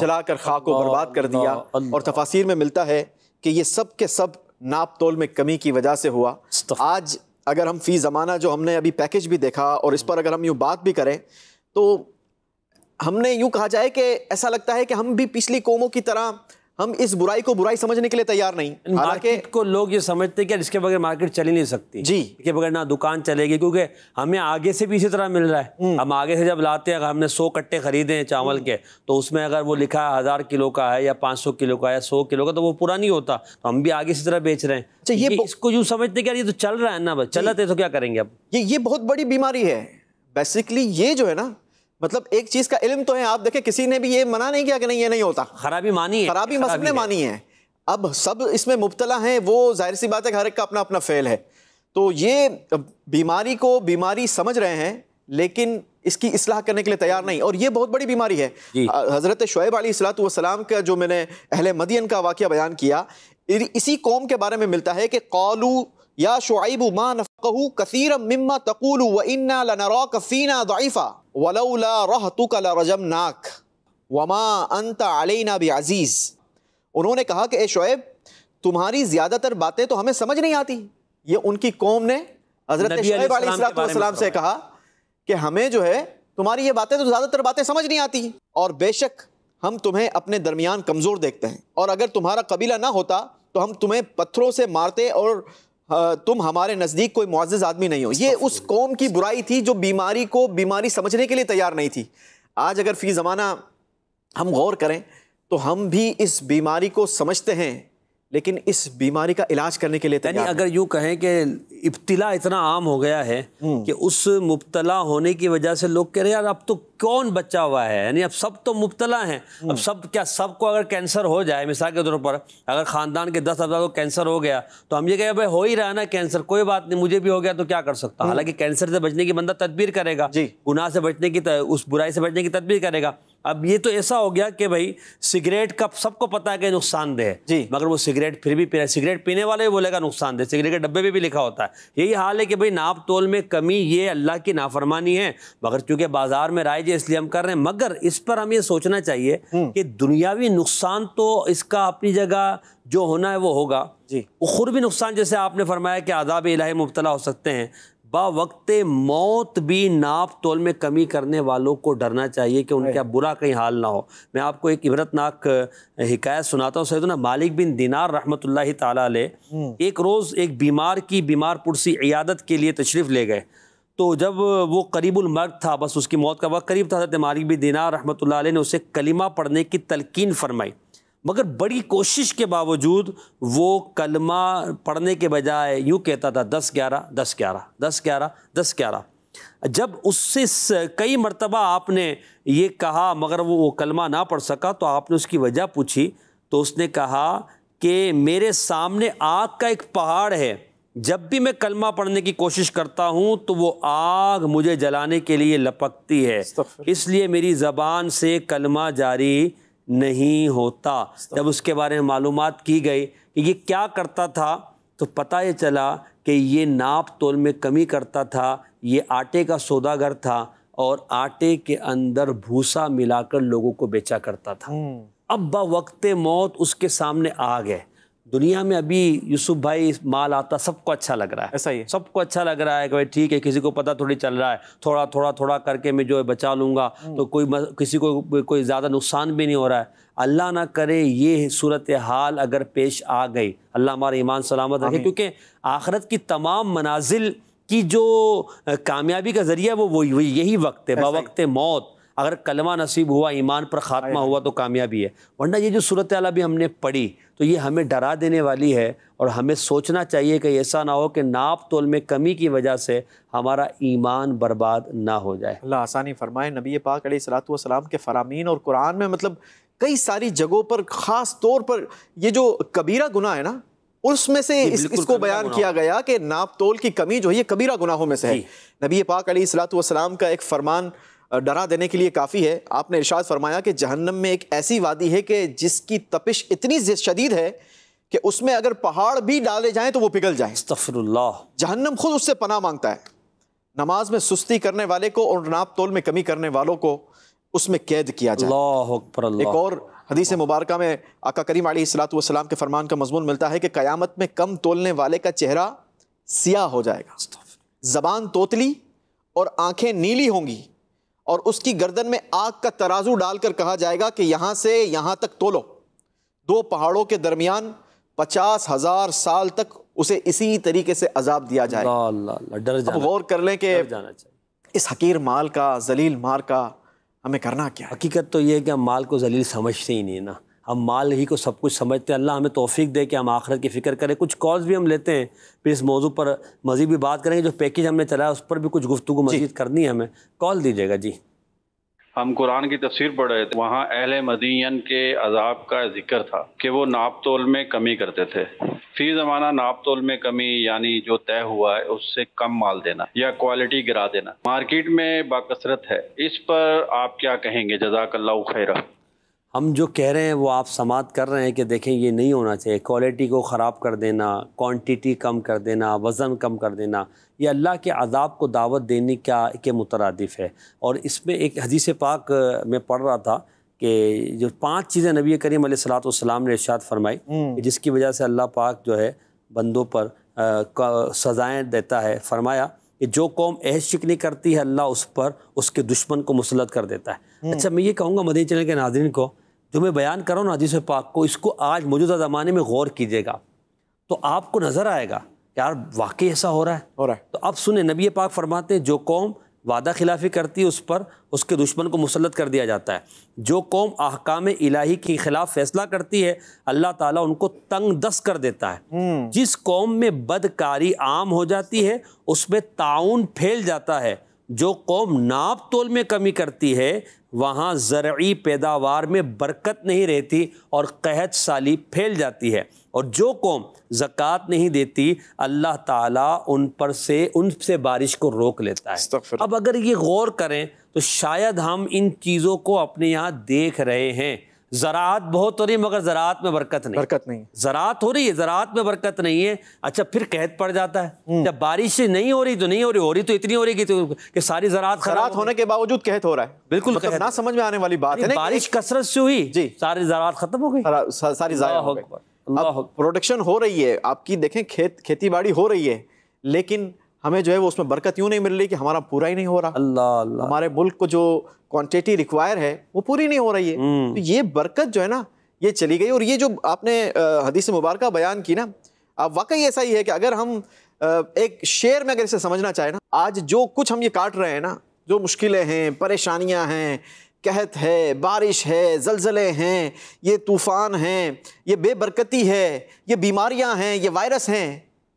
जलाकर खाक को बर्बाद कर दिया और तफासिर में मिलता है कि ये सब के सब नाप तोल में कमी की वजह से हुआ आज अगर हम फ़ी ज़माना जो हमने अभी पैकेज भी देखा और इस पर अगर हम यूँ बात भी करें तो हमने यूँ कहा जाए कि ऐसा लगता है कि हम भी पिछली कौमों की तरह हम इस बुराई को बुराई समझने के लिए तैयार नहीं मार्केट को लोग ये समझते कि इसके बगैर मार्केट चल ही नहीं सकती जी इसके बगैर ना दुकान चलेगी क्योंकि हमें आगे से भी इसी तरह मिल रहा है हम्म। हम आगे से जब लाते हैं अगर हमने सौ कट्टे खरीदे हैं चावल के तो उसमें अगर वो लिखा है हज़ार किलो का है या पाँच सौ किलो का या सौ किलो का तो वो पूरा नहीं होता तो हम भी आगे इसी तरह बेच रहे हैं अच्छा, ये इसको यूँ समझते कि ये तो चल रहा है ना बस चलते तो क्या करेंगे अब ये ये बहुत बड़ी बीमारी है बेसिकली ये जो है ना मतलब एक चीज का इल्म तो है आप देखें किसी ने भी ये मना नहीं किया कि नहीं ये नहीं होता खराबी मानी है खराबी मसल ने मानी है अब सब इसमें मुबतला है वो जाहिर सी बात है हर एक का अपना अपना फेल है तो ये बीमारी को बीमारी समझ रहे हैं लेकिन इसकी असलाह करने के लिए तैयार नहीं और ये बहुत बड़ी बीमारी है हज़रत शुएब सलाम का जो मैंने अहल मदियन का वाक्य बयान किया इसी कौम के बारे में मिलता है कि कौलू या शुआब माँ नफ़ू कसीर मम्मा तकूल व इन्ना लनरा कफ़ीना दाइफ़ा वलौला रह तु रजम नाक वमा अंत अलैना भी अज़ीज़ उन्होंने कहा कि ए शोएब तुम्हारी ज़्यादातर बातें तो हमें समझ नहीं आती ये उनकी कौम ने हज़रत शोएब से कहा कि हमें जो है तुम्हारी ये बातें तो ज़्यादातर बातें समझ नहीं आती और बेशक हम तुम्हें अपने दरमियान कमज़ोर देखते हैं और अगर तुम्हारा कबीला ना होता तो हम तुम्हें पत्थरों से मारते और तुम हमारे नज़दीक कोई मुआज़ आदमी नहीं हो ये उस कौम की बुराई थी जो बीमारी को बीमारी समझने के लिए तैयार नहीं थी आज अगर फ़ी ज़माना हम गौर करें तो हम भी इस बीमारी को समझते हैं लेकिन इस बीमारी का इलाज करने के लिए यानी अगर यूँ कहें कि इब्तला इतना आम हो गया है हम्म। कि उस मुबतला होने की वजह से लोग कह रहे यार अब तो कौन बचा हुआ है यानी अब सब तो मुबतला हैं अब हम्म। सब क्या सबको अगर कैंसर हो जाए मिसाल के तौर पर अगर ख़ानदान के दस हज़ार को कैंसर हो गया तो हम ये कहें भाई हो ही रहा ना कैंसर कोई बात नहीं मुझे भी हो गया तो क्या कर सकता हम्म। हालांकि कैंसर से बचने की बंदा तदबीर करेगा गुनाह से बचने की उस बुराई से बचने की तदबीर करेगा अब ये तो ऐसा हो गया कि भाई सिगरेट का सबको पता है कि नुकसानदेह है जी मगर वो सिगरेट फिर भी पी सिगरेट पीने वाले भी बोलेगा नुकसानदेह सिगरेट के डब्बे पे भी, लिखा होता है यही हाल है कि भाई नाप तोल में कमी ये अल्लाह की नाफरमानी है मगर चूंकि बाजार में राय जी इसलिए हम कर रहे हैं मगर इस पर हम ये सोचना चाहिए हम्म। कि दुनियावी नुकसान तो इसका अपनी जगह जो होना है वो होगा जी भी नुकसान जैसे आपने फरमाया कि आदाब इलाही मुबतला हो सकते हैं बावक्त मौत भी नाप तोल में कमी करने वालों को डरना चाहिए कि उनका बुरा कहीं हाल ना हो मैं आपको एक इबरतनाक हिकायत सुनाता हूँ सैदना मालिक बिन दिनार रहमत ताले हम्म। एक रोज़ एक बीमार की बीमार पुरसी इयादत के लिए तशरीफ़ ले गए तो जब वो करीबुलमर्ग था बस उसकी मौत का वक्त करीब था मालिक बिन दिनार रहमत ने उसे कलीमा पढ़ने की तलकिन फरमाई मगर बड़ी कोशिश के बावजूद वो कलमा पढ़ने के बजाय यूँ कहता था दस ग्यारह दस ग्यारह दस ग्यारह दस ग्यारह जब उससे कई मरतबा आपने ये कहा मगर वो वो कलमा ना पढ़ सका तो आपने उसकी वजह पूछी तो उसने कहा कि मेरे सामने आग का एक पहाड़ है जब भी मैं कलमा पढ़ने की कोशिश करता हूँ तो वो आग मुझे जलाने के लिए लपकती है इसलिए मेरी ज़बान से कलमा जारी नहीं होता जब उसके बारे में मालूम की गई कि ये क्या करता था तो पता ये चला कि ये नाप तोल में कमी करता था ये आटे का सौदागर था और आटे के अंदर भूसा मिलाकर लोगों को बेचा करता था हम्म। अब वक्त मौत उसके सामने आ गए दुनिया में अभी यूसुफ भाई माल आता सबको अच्छा लग रहा है ऐसा ही सबको अच्छा लग रहा है कि भाई ठीक है किसी को पता थोड़ी चल रहा है थोड़ा थोड़ा थोड़ा करके मैं जो है बचा लूँगा हम्म। तो कोई किसी को कोई ज़्यादा नुकसान भी नहीं हो रहा है अल्लाह ना करे ये सूरत हाल अगर पेश आ गई अल्लाह हमारा ईमान सलामत रखे क्योंकि आखरत की तमाम मनाजिल की जो कामयाबी का ज़रिया वो वही यही वक्त है बवक्त मौत अगर कलमा नसीब हुआ ईमान पर ख़ात्मा हुआ तो कामयाबी है वरना ये जो सूरत अला भी हमने पढ़ी तो ये हमें डरा देने वाली है और हमें सोचना चाहिए कि ऐसा ना हो कि नाप तोल में कमी की वजह से हमारा ईमान बर्बाद ना हो जाए अल्लाह आसानी फरमाए नबी पाक सलातम के फरामीन और कुरान में मतलब कई सारी जगहों पर ख़ास तौर पर ये जो कबीरा गुना है ना उसमें से इस, इसको बयान किया गया कि नाप तोल की कमी जो है ये कबीरा गुनाहों में से है नबी पाक सलाम का एक फरमान डरा देने के लिए काफ़ी है आपने इर्शाद फरमाया कि जहन्नम में एक ऐसी वादी है कि जिसकी तपिश इतनी शदीद है कि उसमें अगर पहाड़ भी डाले जाएं तो वो पिघल जाए तफरल्ला जहन्नम खुद उससे पना मांगता है नमाज में सुस्ती करने वाले को और नाप तोल में कमी करने वालों को उसमें कैद किया जाए एक और हदीस मुबारक में आका करीम सलाम के फरमान का मजमून मिलता है कि क़यामत में कम तोलने वाले का चेहरा सियाह हो जाएगा ज़बान तोतली और आंखें नीली होंगी और उसकी गर्दन में आग का तराजू डालकर कहा जाएगा कि यहां से यहां तक तोलो दो पहाड़ों के दरमियान पचास हजार साल तक उसे इसी तरीके से अजाब दिया जाए डर गौर कर लें कि इस हकीर माल का जलील मार का हमें करना क्या हकीकत तो यह है कि हम माल को जलील समझते ही नहीं ना हम माल ही को सब कुछ समझते हैं अल्लाह हमें तोफ़ी दे कि हम आखरत की फ़िक्र करें कुछ कॉल्स भी हम लेते हैं फिर इस मौजू पर मज़ीद भी बात करेंगे जो पैकेज हमने चलाया उस पर भी कुछ गुफ्तु मजीद करनी है हमें कॉल दीजिएगा जी हम कुरान की तस्वीर पढ़ रहे थे वहाँ अहल मदीन के अजाब का जिक्र था कि वो नाप तोल में कमी करते थे फी ज़माना नाप तोल में कमी यानी जो तय हुआ है उससे कम माल देना या क्वालिटी गिरा देना मार्केट में बाकसरत है इस पर आप क्या कहेंगे जजाकल्ला खैरा हम जो कह रहे हैं वो आप समात कर रहे हैं कि देखें ये नहीं होना चाहिए क्वालिटी को ख़राब कर देना क्वांटिटी कम कर देना वज़न कम कर देना ये अल्लाह के अदाब को दावत देने का के मुतरदफ़ है और इसमें एक हदीस पाक में पढ़ रहा था कि जो पांच चीज़ें नबी करीम सलाम ने इर्शाद फरमाई हम्म। जिसकी वजह से अल्लाह पाक जो है बंदों पर सज़ाएँ देता है फरमाया कि जो कौम अहद शिकनी करती है अल्लाह उस पर उसके दुश्मन को मुसलत कर देता है हम्म। अच्छा मैं ये कहूँगा मदीन चैनल के नाजरन को जो मैं बयान कर रहा हूँ ना पाक को इसको आज मौजूदा ज़माने में गौर कीजिएगा तो आपको नज़र आएगा यार वाकई ऐसा हो रहा है हो रहा है तो अब सुने नबी पाक फरमाते हैं जो कौम वादा खिलाफी करती है उस पर उसके दुश्मन को मुसलत कर दिया जाता है जो कौम अहकाम इलाही के खिलाफ फैसला करती है अल्लाह ताला उनको तंग दस कर देता है हम्म। जिस कौम में बदकारी आम हो जाती है उसमें ताउन फैल जाता है जो कौम नाप तोल में कमी करती है वहाँ ज़रूरी पैदावार में बरकत नहीं रहती और कहत साली फैल जाती है और जो कौम ज़क़़त नहीं देती अल्लाह ताला उन पर से उन से बारिश को रोक लेता है अब अगर ये गौर करें तो शायद हम इन चीज़ों को अपने यहाँ देख रहे हैं ज़रात बहुत हो तो रही है मगर ज़रात में बरकत नहीं बरकत नहीं ज़रात हो रही है ज़रात में बरकत नहीं है अच्छा फिर कहत पड़ जाता है हम्म। जब बारिश नहीं हो रही तो नहीं हो रही हो रही तो इतनी हो रही कि, तो, कि सारी ज़रात ख़राब होने के बावजूद कहत हो रहा है बिल्कुल मतलब ना समझ में आने वाली बात है बारिश कसरत से हुई जी सारी ज़रात ख़त्म हो गई सारी प्रोडक्शन हो रही है आपकी देखें खेत खेती बाड़ी हो रही है लेकिन हमें जो है वो उसमें बरकत यूँ नहीं मिल रही कि हमारा पूरा ही नहीं हो रहा अल्लाह हमारे मुल्क को जो क्वांटिटी रिक्वायर है वो पूरी नहीं हो रही है हम्म। तो ये बरकत जो है ना ये चली गई और ये जो आपने हदीस मुबारक बयान की ना अब वाकई ऐसा ही है कि अगर हम एक शेर में अगर इसे समझना चाहें ना आज जो कुछ हम ये काट रहे हैं ना जो मुश्किलें हैं परेशानियां हैं कहत है बारिश है जलजले हैं ये तूफ़ान हैं ये बेबरकती है ये बीमारियां हैं ये वायरस हैं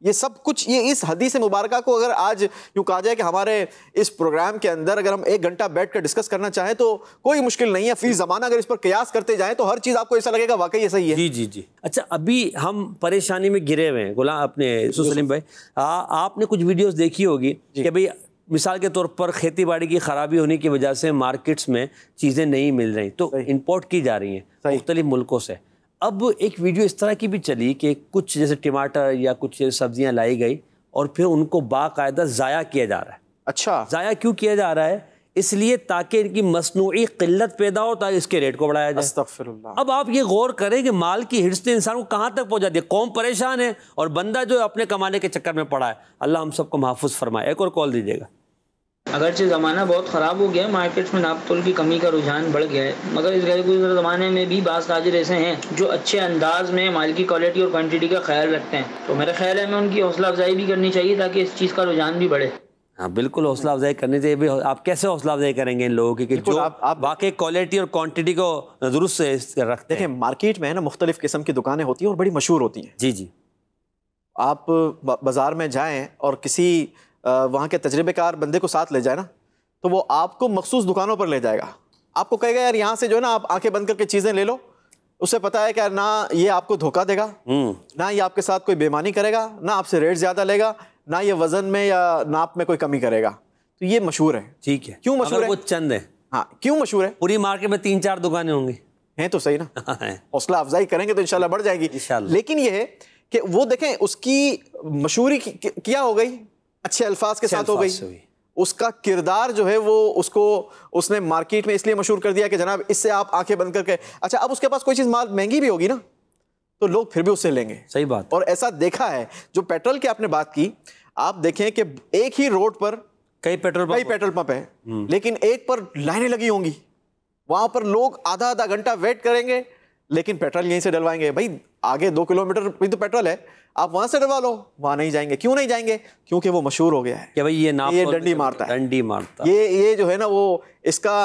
ये सब कुछ ये इस हदीस मुबारक को अगर आज यूँ कहा जाए कि हमारे इस प्रोग्राम के अंदर अगर हम एक घंटा बैठ कर डिस्कस करना चाहें तो कोई मुश्किल नहीं है फिर ज़माना अगर इस पर कयास करते जाए तो हर चीज़ आपको ऐसा लगेगा वाकई ऐसा ही है जी जी जी अच्छा अभी हम परेशानी में गिरे हुए हैं गुलाम अपने सलीम भाई आ, आपने कुछ वीडियोज़ देखी होगी कि भाई मिसाल के तौर पर खेती बाड़ी की ख़राबी होने की वजह से मार्केट्स में चीज़ें नहीं मिल रही तो इम्पोर्ट की जा रही हैं मुख्तलिफ मुल्कों से अब एक वीडियो इस तरह की भी चली कि कुछ जैसे टमाटर या कुछ सब्जियां लाई गई और फिर उनको बाकायदा ज़ाया किया जा रहा है अच्छा ज़ाया क्यों किया जा रहा है इसलिए ताकि इनकी मसनू किल्लत पैदा हो ताकि इसके रेट को बढ़ाया जाए अब आप ये गौर करें कि माल की हिस्स इंसान को कहाँ तक पहुँचा दिया कौम परेशान है और बंदा जो अपने कमाने के चक्कर में पड़ा है अल्लाह हम सबको महफूज फरमाए एक और कॉल दीजिएगा अगरचे ज़माना बहुत ख़राब हो गया है मार्केट्स में नापतोल की कमी का रुझान बढ़ गया है मगर इस गए गुजर ज़माने में भी बास ताजर ऐसे हैं जो अच्छे अंदाज में माल की क्वालिटी और क्वान्टिटी का ख्याल रखते हैं तो मेरा ख्याल है हमें उनकी हौसला अफजाई भी करनी चाहिए ताकि इस चीज़ का रुझान भी बढ़े हाँ बिल्कुल हौसला अफजाई करनी चाहिए आप कैसे हौसला अफजाई करेंगे इन लोगों की कि जो आप, आप वाकई क्वालिटी और क्वांटिटी को दुरुस्त रखते हैं मार्केट में है ना मुख्तलिफ़ किस्म की दुकानें होती हैं और बड़ी मशहूर होती हैं जी जी आप बाज़ार में जाएं और किसी वहाँ के तजर्बेकार बंदे को साथ ले जाए ना तो वो आपको मखसूस दुकानों पर ले जाएगा आपको कहेगा यार यहाँ से जो है ना आप आंखें बंद करके चीज़ें ले लो उसे पता है कि ना ये आपको धोखा देगा हम्म। ना ये आपके साथ कोई बेमानी करेगा ना आपसे रेट ज़्यादा लेगा ना ये वज़न में या नाप में कोई कमी करेगा तो ये मशहूर है ठीक है क्यों मशहूर है वो चंद है हाँ क्यों मशहूर है पूरी मार्केट में तीन चार दुकानें होंगी हैं तो सही ना हाँ, हौसला अफजाई करेंगे तो इनशाला बढ़ जाएगी लेकिन ये है कि वो देखें उसकी मशहूरी क्या हो गई अच्छे अल्फाज के साथ हो गई उसका किरदार जो है वो उसको उसने मार्केट में इसलिए मशहूर कर दिया कि जनाब इससे आप आंखें बंद करके अच्छा अब उसके पास कोई चीज़ माल महंगी भी होगी ना तो लोग फिर भी उससे लेंगे सही बात और ऐसा देखा है जो पेट्रोल की आपने बात की आप देखें कि एक ही रोड पर कई पेट्रोल कई पेट्रोल पंप है हम्म। लेकिन एक पर लाइनें लगी होंगी वहां पर लोग आधा आधा घंटा वेट करेंगे लेकिन पेट्रोल यहीं से डलवाएंगे भाई आगे दो किलोमीटर भी तो पेट्रोल है आप वहां से डलवा लो वहाँ नहीं जाएंगे क्यों नहीं जाएंगे क्योंकि वो मशहूर हो गया है कि भाई ये नाम ये डंडी मारता है डंडी मारता ये ये जो है ना वो इसका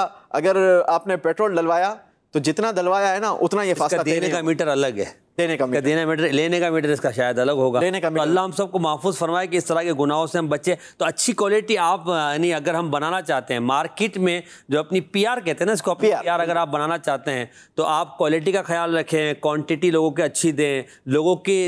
अगर आपने पेट्रोल डलवाया तो जितना डलवाया है ना उतना ये फास्टा देने का मीटर अलग है देने का मीटर देने मीटर लेने का मीटर इसका शायद अलग होगा लेने का तो अल्लाह हम सबको महफूज फरमाए कि इस तरह के गुनाहों से हम बचे तो अच्छी क्वालिटी आप यानी अगर हम बनाना चाहते हैं मार्केट में जो अपनी पीआर कहते हैं ना इसको पी आर अगर आप बनाना चाहते हैं तो आप क्वालिटी का ख्याल रखें क्वान्टिटी लोगों की अच्छी दें लोगों की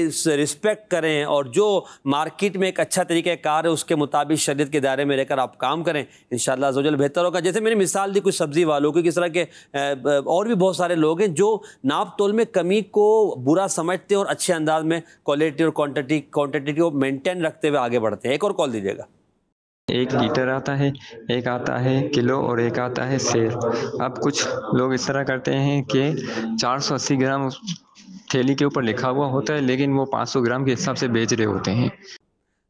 रिस्पेक्ट करें और जो मार्केट में एक अच्छा तरीके कार है उसके मुताबिक शरीत के दायरे में रहकर आप काम करें इन शजल बेहतर होगा जैसे मैंने मिसाल दी कुछ सब्ज़ी वालों की किस तरह के और भी बहुत सारे लोग हैं जो नाप तोल में कमी को बुरा पूरा समझते हैं और अच्छे अंदाज में क्वालिटी और क्वान्टिटी क्वान्टिटी को मेंटेन रखते हुए आगे बढ़ते हैं एक और कॉल दीजिएगा एक लीटर आता है एक आता है किलो और एक आता है सेर अब कुछ लोग इस तरह करते हैं कि 480 ग्राम थैली के ऊपर लिखा हुआ होता है लेकिन वो 500 ग्राम के हिसाब से बेच रहे होते हैं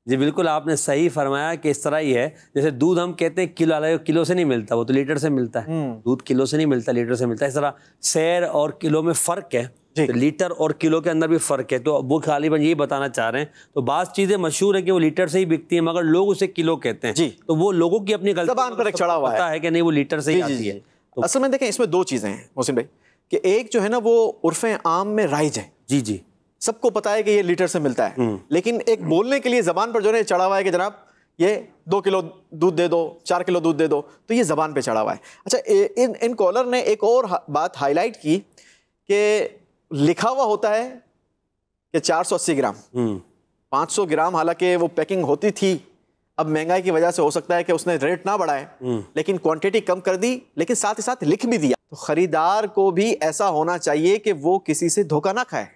जी बिल्कुल आपने सही फरमाया कि इस तरह ही है जैसे दूध हम कहते हैं किलो अलग किलो से नहीं मिलता वो तो लीटर से मिलता है हम्म। दूध किलो से नहीं मिलता लीटर से मिलता है इस तरह सैर और किलो में फ़र्क है तो लीटर और किलो के अंदर भी फ़र्क है तो वो खालीबन यही बताना चाह रहे हैं तो बाज़ चीज़ें मशहूर है कि वो लीटर से ही बिकती है मगर लोग उसे किलो कहते हैं जी तो वो लोगों की अपनी गलती पर मतलब चढ़ा हुआ है कि नहीं वो लीटर से ही आती है तो असल में देखें इसमें दो चीज़ें हैं मोहसिन भाई कि एक जो है ना वो उर्फ आम में राइज है जी जी सबको पता है कि ये लीटर से मिलता है हम्म। लेकिन एक बोलने के लिए जबान पर जो है चढ़ा हुआ है कि जनाब ये दो किलो दूध दे दो चार किलो दूध दे दो तो ये ज़बान पे चढ़ा हुआ है अच्छा इन इन कॉलर ने एक और बात हाईलाइट की कि लिखा हुआ होता है कि 480 ग्राम 500 हम्म। ग्राम हालांकि वो पैकिंग होती थी अब महंगाई की वजह से हो सकता है कि उसने रेट ना बढ़ाए हम्म। लेकिन क्वांटिटी कम कर दी लेकिन साथ ही साथ लिख भी दिया तो खरीदार को भी ऐसा होना चाहिए कि वो किसी से धोखा ना खाए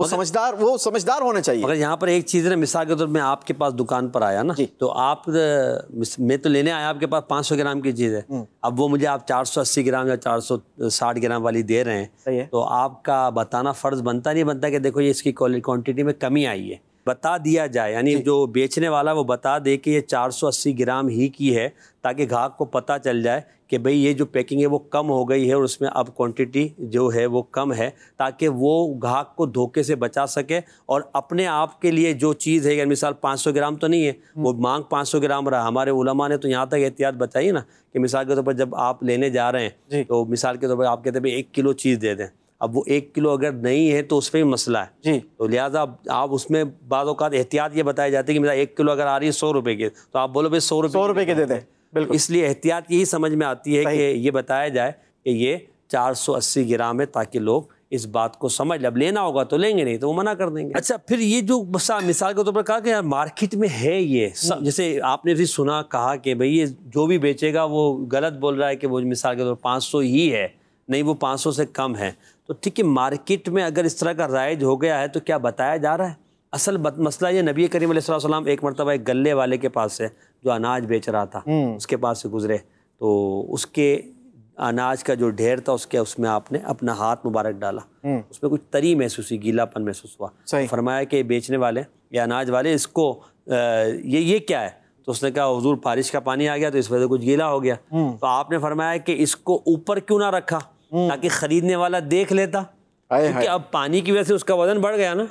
वो समझदार वो समझदार होना चाहिए अगर यहाँ पर एक चीज़ ना मिसाल के तौर तो में आपके पास दुकान पर आया ना तो आप मैं तो लेने आया आपके पास 500 ग्राम की चीज़ है हम्म। अब वो मुझे आप 480 ग्राम या 460 ग्राम वाली दे रहे हैं तो आपका बताना फ़र्ज़ बनता नहीं बनता कि देखो ये इसकी क्वालिटी क्वान्टिटी में कमी आई है बता दिया जाए यानी जो बेचने वाला वो बता दे कि ये 480 ग्राम ही की है ताकि ग्राहक को पता चल जाए कि भाई ये जो पैकिंग है वो कम हो गई है और उसमें अब क्वांटिटी जो है वो कम है ताकि वो ग्राहक को धोखे से बचा सके और अपने आप के लिए जो चीज़ है मिसाल 500 ग्राम तो नहीं है हम्म। वो मांग 500 ग्राम रहा हमारे उलमा ने तो यहाँ तक एहतियात बताई ना कि मिसाल के तौर तो पर जब आप लेने जा रहे हैं तो मिसाल के तौर तो पर आप कहते हैं एक किलो चीज़ दे दें अब वो एक किलो अगर नहीं है तो उस पर भी मसला है जी तो लिहाजा आप उसमें बाद एहतियात ये बताया जाती है कि मेरा एक किलो अगर आ रही है सौ रुपये की तो आप बोलो भाई सौ रुपये सौ रुपये के दे दें बिल्कुल इसलिए एहतियात यही समझ में आती है कि ये बताया जाए कि ये अस्सी ग्राम है ताकि लोग इस बात को समझ अब लेना होगा तो लेंगे नहीं तो वो मना कर देंगे अच्छा फिर ये जो मिसाल के तौर पर कहा कि यार मार्केट में है ये हम्म। जैसे आपने भी सुना कहा कि भाई ये जो भी बेचेगा वो गलत बोल रहा है कि वो मिसाल के तौर पर पाँच ही है नहीं वो सौ से कम है तो ठीक है मार्केट में अगर इस तरह का राइज हो गया है तो क्या बताया जा रहा है असल मसला ये नबी करीम सलाम एक मरतबा एक गले वाले के पास से जो अनाज बेच रहा था हम्म। उसके पास से गुजरे तो उसके अनाज का जो ढेर था उसके उसमें आपने अपना हाथ मुबारक डाला हम्म। उसमें कुछ तरी महसूस हुई गीलापन महसूस हुआ फरमाया कि बेचने वाले या अनाज वाले इसको आ, ये ये क्या है तो उसने कहा हजूर बारिश का पानी आ गया तो इस वजह से कुछ गीला हो गया हम्म। तो आपने फरमाया कि इसको ऊपर क्यों ना रखा हम्म। ताकि खरीदने वाला देख लेता क्योंकि अब पानी की वजह से उसका वजन बढ़ गया ना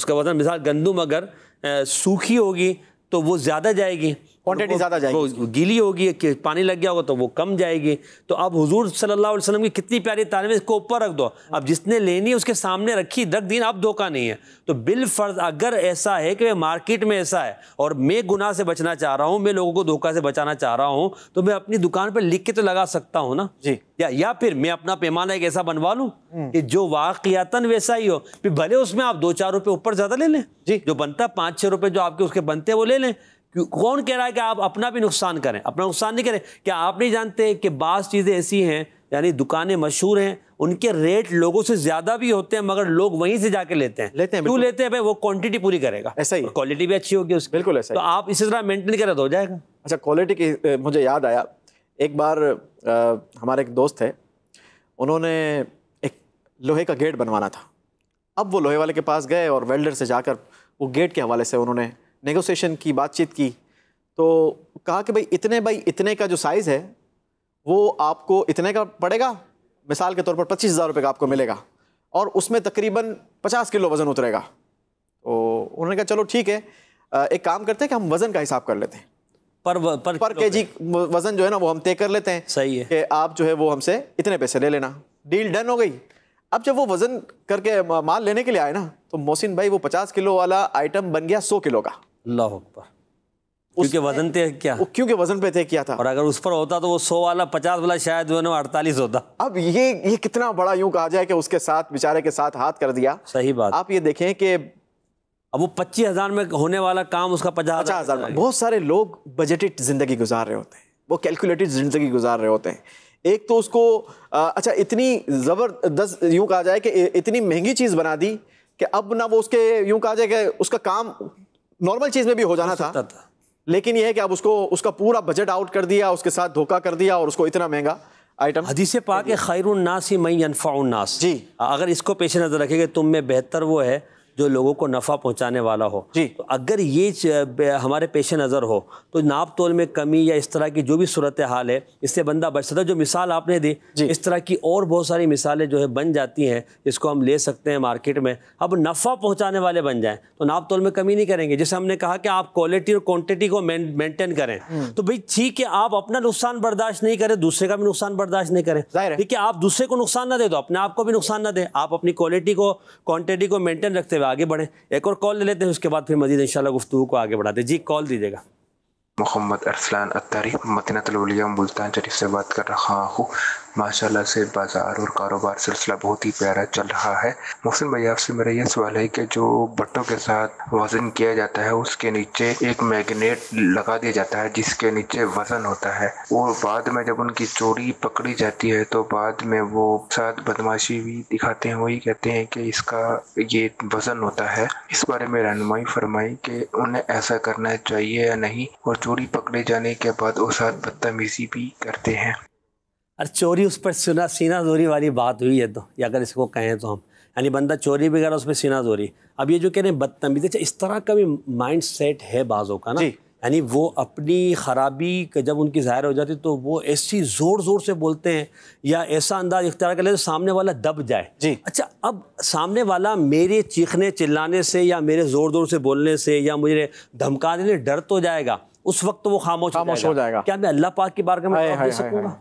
उसका वजन मिसाल गंदुम अगर सूखी होगी तो वो ज़्यादा जाएगी क्वांटिटी ज़्यादा जाएगी गीली होगी पानी लग गया होगा तो वो कम जाएगी तो अब हजूर अलैहि वसल्लम की कितनी प्यारी तालीम इसको ऊपर रख दो अब जिसने लेनी है उसके सामने रखी रख दी अब धोखा नहीं है तो बिल फर्ज अगर ऐसा है कि मार्केट में ऐसा है और मैं गुनाह से बचना चाह रहा हूँ मैं लोगों को धोखा से बचाना चाह रहा हूँ तो मैं अपनी दुकान पर लिख के तो लगा सकता हूँ ना जी या या फिर मैं अपना पैमाना एक ऐसा बनवा लूँ हम्म। कि जो वाकयातन वैसा ही हो फिर भले उसमें आप दो चार रुपये ऊपर ज़्यादा ले लें जी जो बनता है पाँच छः रुपये जो आपके उसके बनते हैं वो ले लें कौन कह रहा है कि आप अपना भी नुकसान करें अपना नुकसान नहीं करें क्या आप नहीं जानते कि बास चीज़ें ऐसी हैं यानी दुकानें मशहूर हैं उनके रेट लोगों से ज़्यादा भी होते हैं मगर लोग वहीं से जाके लेते हैं लेते हैं क्यों लेते हैं भाई वो क्वांटिटी पूरी करेगा ऐसा ही क्वालिटी भी अच्छी होगी उसकी बिल्कुल ऐसा तो आप इसी तरह मेंटेन करें तो हो जाएगा अच्छा क्वालिटी की मुझे याद आया एक बार हमारे एक दोस्त है उन्होंने एक लोहे का गेट बनवाना था अब वो लोहे वाले के पास गए और वेल्डर से जाकर वो गेट के हवाले से उन्होंने नेगोशिएशन की बातचीत की तो कहा कि भाई इतने भाई इतने का जो साइज़ है वो आपको इतने का पड़ेगा मिसाल के तौर पर पच्चीस हज़ार रुपये का आपको मिलेगा और उसमें तकरीबन पचास किलो वज़न उतरेगा तो उन्होंने कहा चलो ठीक है एक काम करते हैं कि हम वज़न का हिसाब कर लेते हैं पर व, पर, पर के जी वज़न जो है ना वो हम तय कर लेते हैं सही है कि आप जो है वो हमसे इतने पैसे ले लेना डील डन हो गई अब जब वो वज़न करके माल लेने के लिए आए ना तो मोहसिन भाई वो पचास किलो वाला आइटम बन गया सौ किलो का अल्लाह अकबर उसके वजन पे क्या क्योंकि वजन पे तय किया था और अगर उस पर होता तो वो सौ वाला पचास वाला शायद वो अड़तालीस होता अब ये ये कितना बड़ा यूं कहा जाए कि उसके साथ बेचारे के साथ हाथ कर दिया सही बात आप ये देखें कि अब वो पच्चीस हजार में होने वाला काम उसका पचास पचास हजार बहुत सारे लोग बजटेड जिंदगी गुजार रहे होते हैं वो कैलकुलेटेड जिंदगी गुजार रहे होते हैं एक तो उसको अच्छा इतनी ज़बरदस्त यूं कहा जाए कि इतनी महंगी चीज़ बना दी कि अब ना वो उसके यूं कहा जाए कि उसका काम नॉर्मल चीज में भी हो जाना था, था। लेकिन यह है कि अब उसको उसका पूरा बजट आउट कर दिया उसके साथ धोखा कर दिया और उसको इतना महंगा आइटम हदीस पाक खैरुन्नास ही मई नास जी अगर इसको पेश नज़र रखेंगे तुम में बेहतर वो है जो लोगों को नफ़ा पहुंचाने वाला हो जी तो अगर ये हमारे पेश नज़र हो तो नाप तोल में कमी या इस तरह की जो भी सूरत हाल है इससे बंदा बच सकता जो मिसाल आपने दी इस तरह की और बहुत सारी मिसालें जो है बन जाती हैं इसको हम ले सकते हैं मार्केट में अब नफ़ा पहुँचाने वाले बन जाएँ तो नाप तोल में कमी नहीं करेंगे जैसे हमने कहा कि आप क्वालिटी और क्वान्टिटी को मेनटेन करें हम्म। तो भाई ठीक है आप अपना नुकसान बर्दाश्त नहीं करें दूसरे का भी नुकसान बर्दाश्त नहीं करें ठीक है आप दूसरे को नुकसान ना दे दो अपने आप को भी नुकसान ना दे आप अपनी क्वालिटी को क्वान्टिटी को मेनटेन रखते हुए आगे बढ़े एक और कॉल ले लेते हैं उसके बाद फिर मजीद इंशाल्लाह गुफ्तु को आगे बढ़ाते जी कॉल दीजिएगा मोहम्मद अरसलान अतारी मदीनतलिया मुल्तान शरीफ से बात कर रहा हूँ माशाल्लाह से बाज़ार और कारोबार सिलसिला बहुत ही प्यारा चल रहा है मौसम भाई आपसे मेरा यह सवाल है कि जो बट्टों के साथ वजन किया जाता है उसके नीचे एक मैग्नेट लगा दिया जाता है जिसके नीचे वजन होता है और बाद में जब उनकी चोरी पकड़ी जाती है तो बाद में वो साथ बदमाशी भी दिखाते हैं वही कहते हैं कि इसका ये वजन होता है इस बारे में रहनुमाई फरमाई कि उन्हें ऐसा करना चाहिए या नहीं और चोरी पकड़े जाने के बाद वो साथ बदतमीजी भी करते हैं और चोरी उस पर सुना सीना जोरी वाली बात हुई है तो या अगर इसको कहें तो हम यानी बंदा चोरी भी करा उस पर सीना जोरी अब ये जो कह रहे हैं बदतमीज़ अच्छा इस तरह का भी माइंड सेट है बाज़ों का ना यानी वो अपनी ख़राबी जब उनकी ज़ाहिर हो जाती तो वो ऐसी ज़ोर ज़ोर से बोलते हैं या ऐसा अंदाज इख्तियार कर लेते तो सामने वाला दब जाए जी अच्छा अब सामने वाला मेरे चीखने चिल्लाने से या मेरे ज़ोर ज़ोर से बोलने से या मुझे धमका देने डर तो जाएगा उस वक्त तो वो खामोश खामोश हो जाएगा क्या मैं अल्लाह पाक की बारगाह में सकूँगा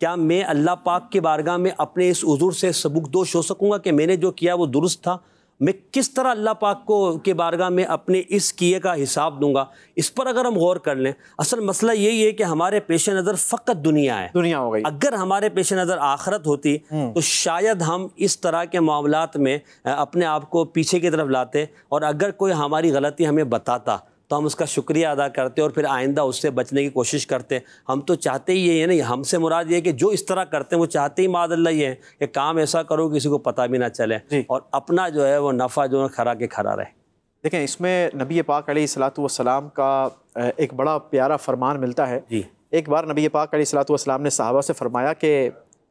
क्या मैं अल्लाह पाक के बारगाह में अपने इस उजूर से सबूक दोष हो सकूँगा कि मैंने जो किया वो दुरुस्त था मैं किस तरह अल्लाह पाक को के बारगाह में अपने इस किए का हिसाब दूंगा इस पर अगर हम गौर कर लें असल मसला यही है कि हमारे पेश नज़र फ़कत दुनिया है दुनिया हो गई अगर हमारे पेश नज़र आखरत होती हम्म। तो शायद हम इस तरह के मामला में अपने आप को पीछे की तरफ लाते और अगर कोई हमारी गलती हमें बताता तो हम उसका शुक्रिया अदा करते हैं और फिर आइंदा उससे बचने की कोशिश करते हैं हम तो चाहते ही ये ना हमसे मुराद ये कि जो इस तरह करते हैं वो चाहते ही मादल्ला ये है कि काम ऐसा करो किसी को पता भी ना चले और अपना जो है वो नफ़ा जो है खरा के खरा रहे देखें इसमें नबी पाक सलाम का एक बड़ा प्यारा फरमान मिलता है जी एक बार नबी पाक सलाम ने साहबा से फरमाया कि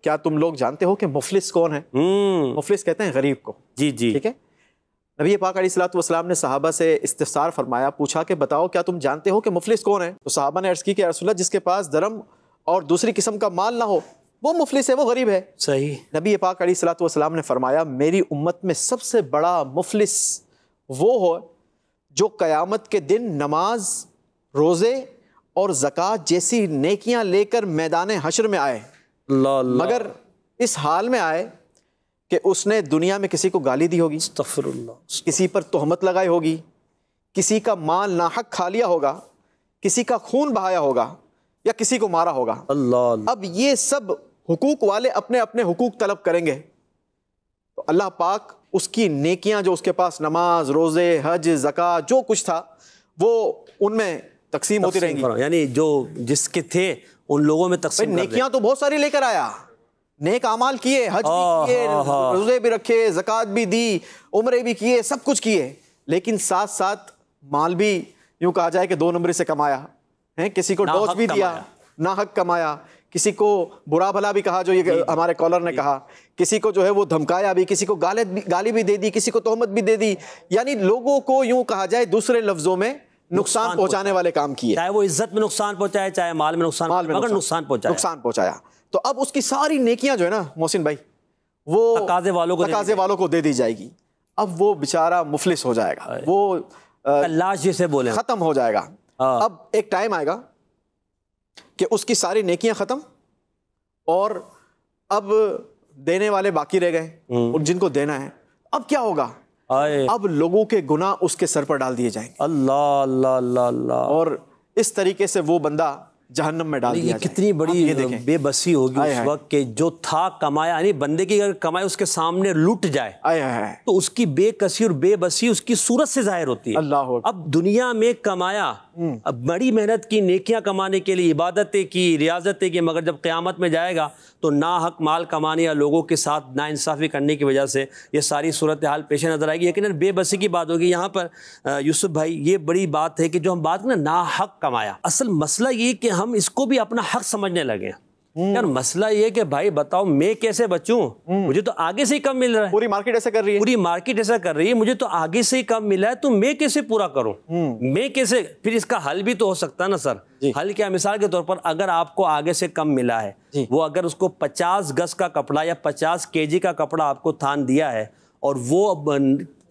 क्या तुम लोग जानते हो कि मुफलिस कौन है हम्म। मुफलिस कहते हैं गरीब को जी जी ठीक है नबी पाक सलाम ने साहबा से इस्तार फरमाया पूछा कि बताओ क्या तुम जानते हो कि मुफलिस कौन है तो साहबा ने अर्ज़ की कि रसुल्ला जिसके पास धर्म और दूसरी किस्म का माल ना हो वो मुफलिस है वो गरीब है सही नबी पाक सलाम ने फरमाया मेरी उम्मत में सबसे बड़ा मुफलिस वो हो जो क़यामत के दिन नमाज रोज़े और ज़क़़त जैसी नकियाँ लेकर मैदान हशर में आए मगर इस हाल में आए कि उसने दुनिया में किसी को गाली दी होगी किसी पर तोहमत लगाई होगी किसी का माल नाहक खा लिया होगा किसी का खून बहाया होगा या किसी को मारा होगा अल्लाह अब ये सब हुकूक वाले अपने अपने हुकूक तलब करेंगे तो अल्लाह पाक उसकी नेकियां जो उसके पास नमाज रोज़े हज जक़ा जो कुछ था वो उनमें तकसीम होती रहेंगी यानी जो जिसके थे उन लोगों में तकसीम नेकियां तो बहुत सारी लेकर आया नेक अमाल किए हज किए हाँ, हाँ। रोजे भी रखे जक़ात भी दी उम्र भी किए सब कुछ किए लेकिन साथ साथ माल भी यूं कहा जाए कि दो नंबर से कमाया है किसी को डोज भी दिया ना हक कमाया किसी को बुरा भला भी कहा जो ये हमारे कॉलर ने कहा किसी को जो है वो धमकाया भी किसी को गाले भी गाली भी दे दी किसी को तोहमत भी दे दी यानी लोगों को यूं कहा जाए दूसरे लफ्जों में नुकसान पहुंचाने वाले काम किए चाहे वो इज्जत में नुकसान पहुंचाए चाहे माल में नुकसान माल में नुकसान पहुंचाया नुकसान पहुंचाया तो अब उसकी सारी नेकियां जो है ना मोहसिन भाई वो तकाजे वालों को तकाजे वालों को दे दी जाएगी अब वो बेचारा मुफलिस हो जाएगा वो लाश जिसे बोले ख़त्म हो जाएगा हाँ। अब एक टाइम आएगा कि उसकी सारी नेकियां ख़त्म और अब देने वाले बाकी रह गए हम्म। और जिनको देना है अब क्या होगा अब लोगों के गुना उसके सर पर डाल दिए जाएंगे अल्लाह अल्लाह अल्लाह और इस तरीके से वो बंदा जहन्नम में डाल दिया कितनी बड़ी मतलब, बेबसी होगी उस वक्त के जो था कमाया यानी बंदे की अगर कमाई उसके सामने लूट जाए तो उसकी बेकसी और बेबसी उसकी सूरत से जाहिर होती है अल्लाह अब दुनिया में कमाया हम्म। अब बड़ी मेहनत की नेकियां कमाने के लिए इबादतें की रियाजतें की मगर जब क़्यामत में जाएगा तो ना हक माल कमाने या लोगों के साथ इंसाफ़ी करने की वजह से ये सारी सूरत हाल पेश नज़र आएगी लेकिन बेबसी की बात होगी यहाँ पर यूसुफ भाई ये बड़ी बात है कि जो हम बात करें ना हक कमाया असल मसला ये कि हम इसको भी अपना हक समझने लगे हैं हम्म। यार मसला ये कि भाई बताओ मैं कैसे बचूं हम्म। मुझे तो आगे से ही कम मिल रहा है पूरी मार्केट ऐसा कर रही है पूरी मार्केट ऐसा कर रही है मुझे तो आगे से ही कम मिला है तो मैं कैसे पूरा करूं हम्म। मैं कैसे फिर इसका हल भी तो हो सकता है ना सर हल क्या मिसाल के तौर पर अगर आपको आगे से कम मिला है वो अगर उसको पचास गज का कपड़ा या पचास के का कपड़ा आपको थान दिया है और वो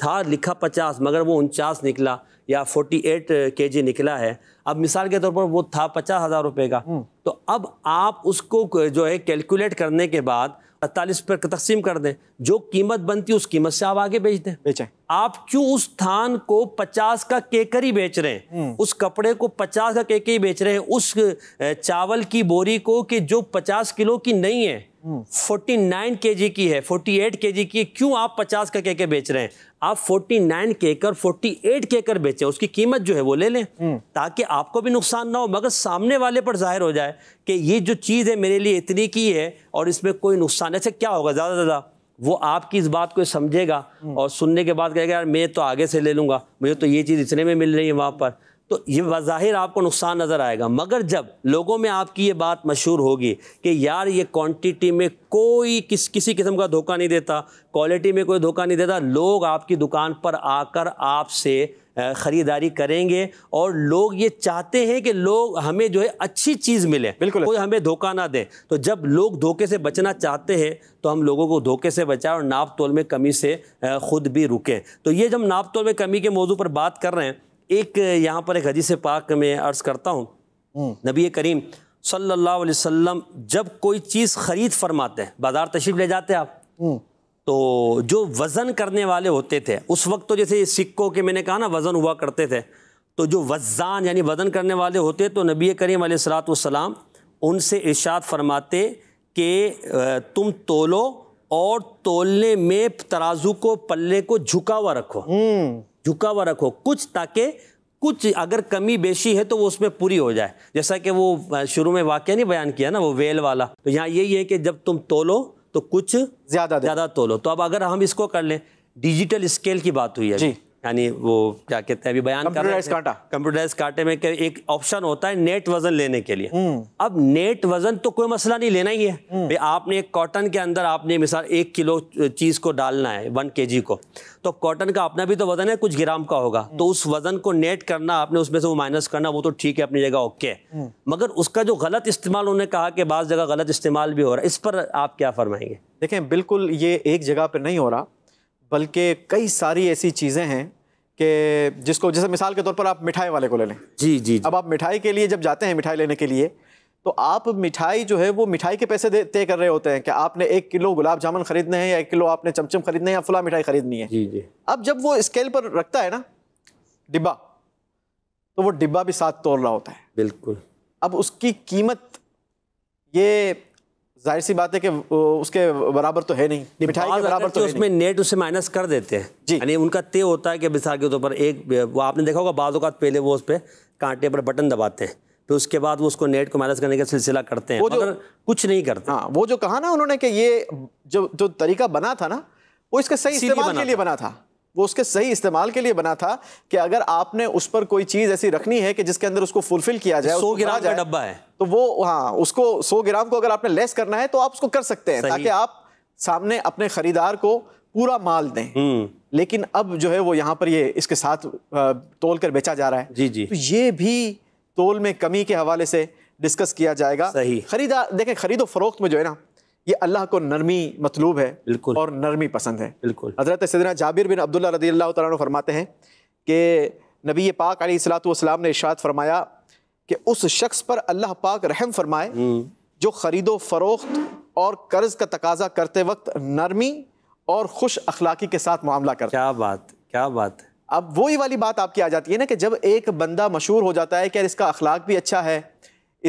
था लिखा पचास मगर वो उनचास निकला या फोर्टी एट के निकला है अब मिसाल के तौर पर वो था पचास हज़ार रुपये का हम्म। तो अब आप उसको जो है कैलकुलेट करने के बाद अड़तालीस पर तकसीम कर दें जो कीमत बनती है उस कीमत से आप आगे बेच दें बेचें आप क्यों उस थान को पचास का केकर ही बेच रहे हैं हम्म। उस कपड़े को पचास का केकर ही बेच रहे हैं उस चावल की बोरी को कि जो पचास किलो की नहीं है 49 केजी की है 48 केजी की क्यों आप 50 का केकर बेच रहे हैं आप 49 केकर के केकर बेचें उसकी कीमत जो है वो ले लें हम्म। ताकि आपको भी नुकसान ना हो मगर सामने वाले पर जाहिर हो जाए कि ये जो चीज़ है मेरे लिए इतनी की है और इसमें कोई नुकसान ऐसे क्या होगा ज़्यादा से ज़्यादा वो आपकी इस बात को समझेगा हम्म। और सुनने के बाद कहेगा यार मैं तो आगे से ले लूँगा मुझे तो ये चीज़ इतने में मिल रही है वहाँ पर तो ये बाहिर आपको नुकसान नज़र आएगा मगर जब लोगों में आपकी ये बात मशहूर होगी कि यार ये क्वांटिटी में कोई किस किसी किस्म का धोखा नहीं देता क्वालिटी में कोई धोखा नहीं देता लोग आपकी दुकान पर आकर आपसे ख़रीदारी करेंगे और लोग ये चाहते हैं कि लोग हमें जो है अच्छी चीज़ मिले बिल्कुल कोई हमें धोखा ना दें तो जब लोग धोखे से बचना चाहते हैं तो हम लोगों को धोखे से बचाएं और नाप तोल में कमी से ख़ुद भी रुकें तो ये जब नाप तोल में कमी के मौजू पर बात कर रहे हैं एक यहाँ पर एक हदीस पाक में अर्ज़ करता हूँ हम्म। नबी करीम सल्लल्लाहु अलैहि वसल्लम जब कोई चीज़ ख़रीद फरमाते हैं बाज़ार तशरीफ़ ले जाते हैं आप हम्म। तो जो वज़न करने वाले होते थे उस वक्त तो जैसे सिक्कों के मैंने कहा ना वज़न हुआ करते थे तो जो वज़ान यानी वज़न करने वाले होते तो नबी करीम सलाम उनसे इर्शाद फरमाते कि तुम तोलो और तोलने में तराजू को पल्ले को झुका हुआ रखो हम्म। झुका हुआ रखो कुछ ताकि कुछ अगर कमी बेशी है तो वो उसमें पूरी हो जाए जैसा कि वो शुरू में वाक्य नहीं बयान किया ना वो वेल वाला तो यहाँ यही है कि जब तुम तोलो तो कुछ ज़्यादा ज़्यादा तोलो तो अब अगर हम इसको कर लें डिजिटल स्केल की बात हुई है जी यानी वो क्या कहते हैं अभी बयान रहे काटा कंप्यूटराइज काटे में एक ऑप्शन होता है नेट वजन लेने के लिए हम्म। अब नेट वजन तो कोई मसला नहीं लेना ही है हम्म। भाई आपने एक कॉटन के अंदर आपने मिसाल एक किलो चीज़ को डालना है वन के को तो कॉटन का अपना भी तो वजन है कुछ ग्राम का होगा हम्म। तो उस वजन को नेट करना आपने उसमें से वो माइनस करना वो तो ठीक है अपनी जगह ओके मगर उसका जो गलत इस्तेमाल उन्होंने कहा कि बाज़ जगह गलत इस्तेमाल भी हो रहा है इस पर आप क्या फरमाएंगे देखें बिल्कुल ये एक जगह पर नहीं हो रहा बल्कि कई सारी ऐसी चीज़ें हैं कि जिसको जैसे मिसाल के तौर पर आप मिठाई वाले को ले लें जी जी अब आप मिठाई के लिए जब जाते हैं मिठाई लेने के लिए तो आप मिठाई जो है वो मिठाई के पैसे तय कर रहे होते हैं कि आपने एक किलो गुलाब जामुन खरीदने हैं या एक किलो आपने चमचम खरीदने हैं या फुला मिठाई खरीदनी है जी जी अब जब वो स्केल पर रखता है ना डिब्बा तो वो डिब्बा भी साथ तोड़ रहा होता है बिल्कुल अब उसकी कीमत ये जाहिर सी बात है कि उसके बराबर तो है नहीं मिठाई के बराबर तो उसमें नेट उससे माइनस कर देते हैं जी यानी उनका तय होता है कि मिसाल के तौर पर एक वो आपने देखा होगा बाद पहले वो उस पर कांटे पर बटन दबाते हैं फिर उसके बाद वो उसको नेट को माइनस करने का सिलसिला करते हैं वो जो कुछ नहीं करते हाँ वो जो कहा ना उन्होंने कि ये जो जो तरीका बना था ना वो इसका सही इस्तेमाल के लिए बना था वो उसके सही इस्तेमाल के लिए बना था कि अगर आपने उस पर कोई चीज ऐसी रखनी है कि जिसके अंदर उसको फुलफिल किया जाए सौ ग्राम का डब्बा है तो वो हाँ उसको सौ ग्राम को अगर आपने लेस करना है तो आप उसको कर सकते हैं ताकि आप सामने अपने खरीदार को पूरा माल दें हम्म। लेकिन अब जो है वो यहाँ पर ये इसके साथ तोल कर बेचा जा रहा है जी जी तो ये भी तोल में कमी के हवाले से डिस्कस किया जाएगा सही खरीदार देखें खरीदो फरोख्त में जो है ना ये अल्लाह को नरमी मतलूब है बिल्कुल और नरमी पसंद है बिल्कुल हज़रत सदना जाबिर बिन अब्दुल्ला रदी अल्लाह तु फरमाते हैं कि नबी पाक सलाम ने इशात फरमाया कि उस शख्स पर अल्लाह पाक रहम फरमाए हम्म। जो ख़रीदो फरोख्त और कर्ज़ का तकाजा करते वक्त नरमी और खुश अखलाकी के साथ मामला कर क्या बात क्या बात अब वही वाली बात आपकी आ जाती है ना कि जब एक बंदा मशहूर हो जाता है कि इसका अखलाक भी अच्छा है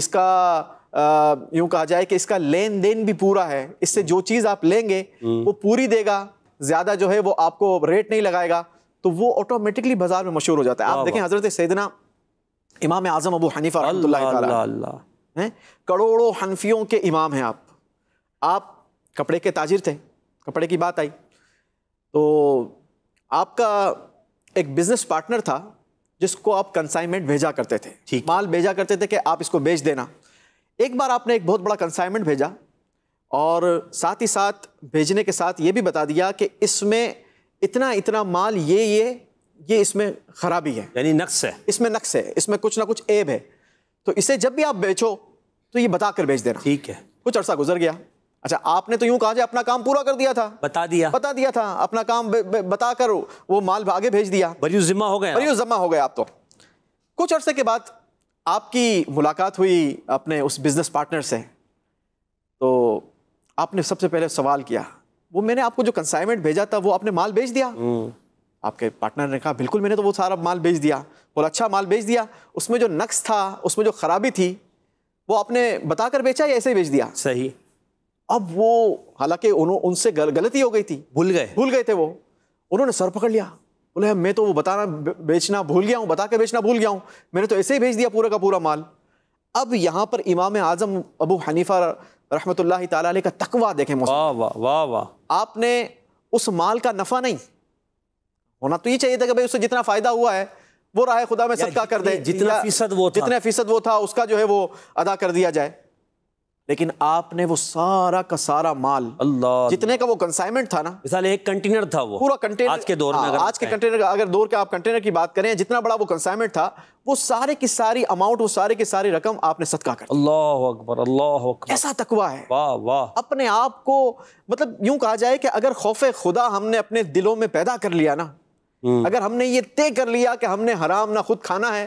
इसका यूं कहा जाए कि इसका लेन देन भी पूरा है इससे जो चीज़ आप लेंगे हम्म। वो पूरी देगा ज़्यादा जो है वो आपको रेट नहीं लगाएगा तो वो ऑटोमेटिकली बाजार में मशहूर हो जाता है आप देखें हज़रत सैदना इमाम आज़म अबू हनीफ़ा अल्लाह हैं करोड़ों हनफियों के इमाम हैं आप आप कपड़े के ताजिर थे कपड़े की बात आई तो आपका एक बिज़नेस पार्टनर था जिसको आप कंसाइनमेंट भेजा करते थे माल भेजा करते थे कि आप इसको बेच देना एक बार आपने एक बहुत बड़ा कंसाइनमेंट भेजा और साथ ही साथ भेजने के साथ ये भी बता दिया कि इसमें इतना इतना माल ये ये ये इसमें खराबी है यानी नक्स है इसमें नक्स है इसमें कुछ ना कुछ ऐब है तो इसे जब भी आप बेचो तो ये बता कर बेच देना ठीक है कुछ अर्सा गुजर गया अच्छा आपने तो यूं कहा अपना काम पूरा कर दिया था बता दिया बता दिया था अपना काम बताकर वो माल आगे भेज दिया बरियो जिम्मा हो गया बरियो जिम्मा हो गया आप तो कुछ अरसे के बाद आपकी मुलाकात हुई अपने उस बिज़नेस पार्टनर से तो आपने सबसे पहले सवाल किया वो मैंने आपको जो कंसाइनमेंट भेजा था वो आपने माल बेच दिया हम्म। आपके पार्टनर ने कहा बिल्कुल मैंने तो वो सारा माल बेच दिया बोला अच्छा माल बेच दिया उसमें जो नक्स था उसमें जो खराबी थी वो आपने बताकर बेचा या ऐसे ही बेच दिया सही अब वो हालांकि उन्होंने उनसे गल, गलती हो गई थी भूल गए भूल गए थे वो उन्होंने सर पकड़ लिया बोले मैं तो वो बताना बेचना भूल गया हूँ बता के बेचना भूल गया हूँ मैंने तो ऐसे ही भेज दिया पूरा का पूरा माल अब यहाँ पर इमाम आज़म अबू हनीफा रहमत ताली का तकवा देखें वाह वाह वाह वाह आपने उस माल का नफ़ा नहीं होना तो ये चाहिए था कि भाई उससे जितना फ़ायदा हुआ है वो राय खुदा में सबका कर दे जितना फीसद वो जितने फीसद वो था उसका जो है वो अदा कर दिया जाए लेकिन आपने वो सारा का सारा माल अल्लाह जितने का वो कंसाइनमेंट था ना मिसाल एक कंटेनर था वो पूरा कंटेनर आज के दौर में हाँ, अगर आज के कंटेनर का अगर दौर के आप कंटेनर की बात करें जितना बड़ा वो कंसाइनमेंट था वो सारे की सारी अमाउंट वो सारे की सारी रकम आपने सदका कर अल्लाह अकबर अल्लाह अकबर ऐसा तकवा है वाह वाह अपने आप को मतलब यूं कहा जाए कि अगर खौफ खुदा हमने अपने दिलों में पैदा कर लिया ना हम्म। अगर हमने ये तय कर लिया कि हमने हराम ना खुद खाना है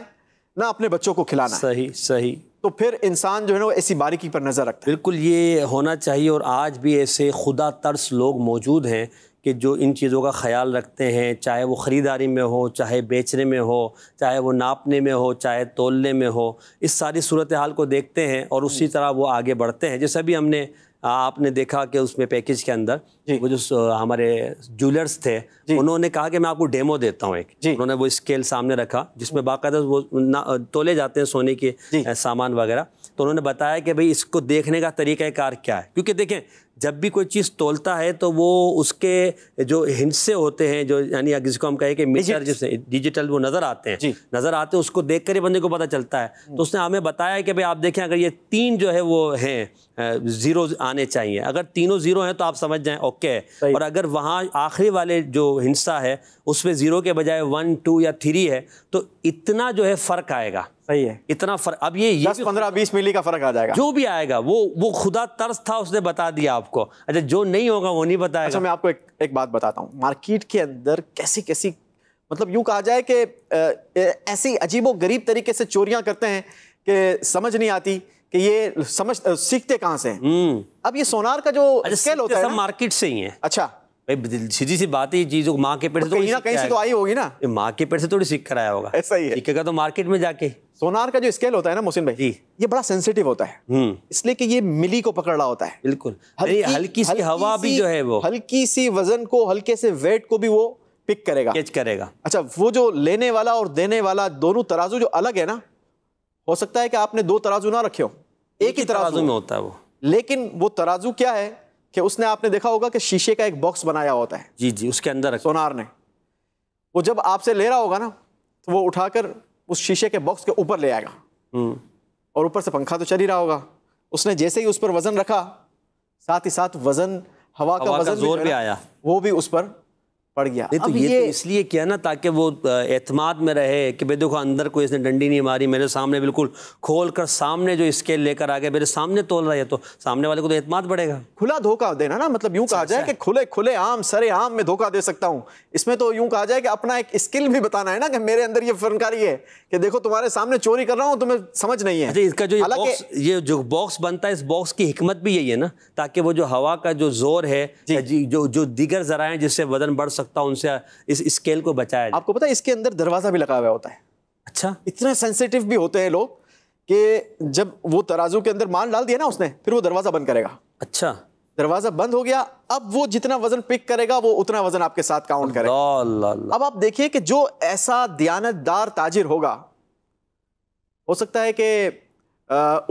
ना अपने बच्चों को खिलाना सही सही तो फिर इंसान जो है ना ऐसी बारीकी पर नज़र रखता है बिल्कुल ये होना चाहिए और आज भी ऐसे खुदा तर्स लोग मौजूद हैं कि जो इन चीज़ों का ख्याल रखते हैं चाहे वो ख़रीदारी में हो चाहे बेचने में हो चाहे वो नापने में हो चाहे तोलने में हो इस सारी सूरत हाल को देखते हैं और उसी तरह वो आगे बढ़ते हैं जैसे अभी हमने आपने देखा कि उसमें पैकेज के अंदर वो जो हमारे ज्वेलर्स थे उन्होंने कहा कि मैं आपको डेमो देता हूँ एक उन्होंने वो स्केल सामने रखा जिसमें बाकायदा वो तोले जाते हैं सोने के सामान वगैरह तो उन्होंने बताया कि भाई इसको देखने का कार क्या है क्योंकि देखें जब भी कोई चीज़ तोलता है तो वो उसके जो हिंसे होते हैं जो यानी जिसको हम कहें कि मीटर जिससे डिजिटल वो नज़र आते हैं नज़र आते हैं उसको देख कर ही बंदे को पता चलता है तो हम्म। उसने हमें बताया कि भाई आप देखें अगर ये तीन जो है वो हैं ज़ीरो आने चाहिए अगर तीनों ज़ीरो हैं तो आप समझ जाएं ओके है और अगर वहाँ आखिरी वाले जो हिस्सा है उसमें ज़ीरो के बजाय वन टू या थ्री है तो इतना जो है फ़र्क आएगा सही है इतना फर्क अब ये दस पंद्रह बीस मिली का फर्क आ जाएगा जो भी आएगा वो वो खुदा तर्स था उसने बता दिया आपको अच्छा जो नहीं होगा वो नहीं बताया अच्छा मैं आपको एक एक बात बताता हूँ मार्केट के अंदर कैसी कैसी मतलब यूँ कहा जाए कि ऐसी अजीबो गरीब तरीके से चोरियाँ करते हैं कि समझ नहीं आती कि ये समझ सीखते कहाँ से हैं हम्म। अब ये सोनार का जो स्केल होता है मार्केट से ही है अच्छा सीधी सी बात है चीज माँ के पेट से कहीं ना कहीं से तो आई होगी ना माँ के पेट से थोड़ी सीख कर आया होगा ऐसा ही है तो मार्केट में जाके सोनार का जो स्केल होता है ना मोहसिन भाई जी ये बड़ा सेंसिटिव होता है हम्म। इसलिए कि ये मिली को पकड़ रहा होता है बिल्कुल हल्की, हल्की सी हवा भी जो है वो हल्की सी वजन को हल्के से वेट को भी वो पिक करेगा कैच करेगा अच्छा वो जो लेने वाला और देने वाला दोनों तराजू जो अलग है ना हो सकता है कि आपने दो तराजू ना रखे हो एक ही तराजू में होता है वो लेकिन वो तराजू क्या है कि उसने आपने देखा होगा कि शीशे का एक बॉक्स बनाया होता है जी जी उसके अंदर सोनार ने वो जब आपसे ले रहा होगा ना तो वो उठाकर उस शीशे के बॉक्स के ऊपर ले आएगा हम्म। और ऊपर से पंखा तो चल ही रहा होगा उसने जैसे ही उस पर वजन रखा साथ ही साथ वजन हवा, हवा का वजन जोर भी आया वो भी उस पर पड़ गया नहीं तो ये, ये तो इसलिए किया ना ताकि वो एतमाद में रहे कि भाई देखो अंदर कोई इसने डंडी नहीं मारी मेरे सामने बिल्कुल खोल कर सामने जो स्केल लेकर आ गया मेरे सामने तोल रहा है तो सामने वाले को तो एतमाद बढ़ेगा खुला धोखा देना ना मतलब यूं कहा अच्छा, जाए अच्छा। कि खुले खुले आम सरे आम में धोखा दे सकता हूँ इसमें तो यूं कहा जाए कि अपना एक स्किल भी बताना है ना कि मेरे अंदर ये फनकारी है कि देखो तुम्हारे सामने चोरी कर रहा हूँ तुम्हें समझ नहीं है अच्छा, इसका जो ये जो बॉक्स बनता है इस बॉक्स की हिकमत भी यही है ना ताकि वो जो हवा का जो जोर है जो जो दीगर जरा जिससे वजन बढ़ सकता हूँ उनसे इस स्केल को बचाया आपको पता है इसके अंदर दरवाज़ा भी लगा हुआ होता है अच्छा इतना सेंसिटिव भी होते हैं लोग कि जब वो तराजू के अंदर माल डाल दिया ना उसने फिर वो दरवाज़ा बंद करेगा अच्छा दरवाज़ा बंद हो गया अब वो जितना वजन पिक करेगा वो उतना वजन आपके साथ काउंट करेगा अब आप देखिए कि जो ऐसा दयानतदार ताजिर होगा हो सकता है कि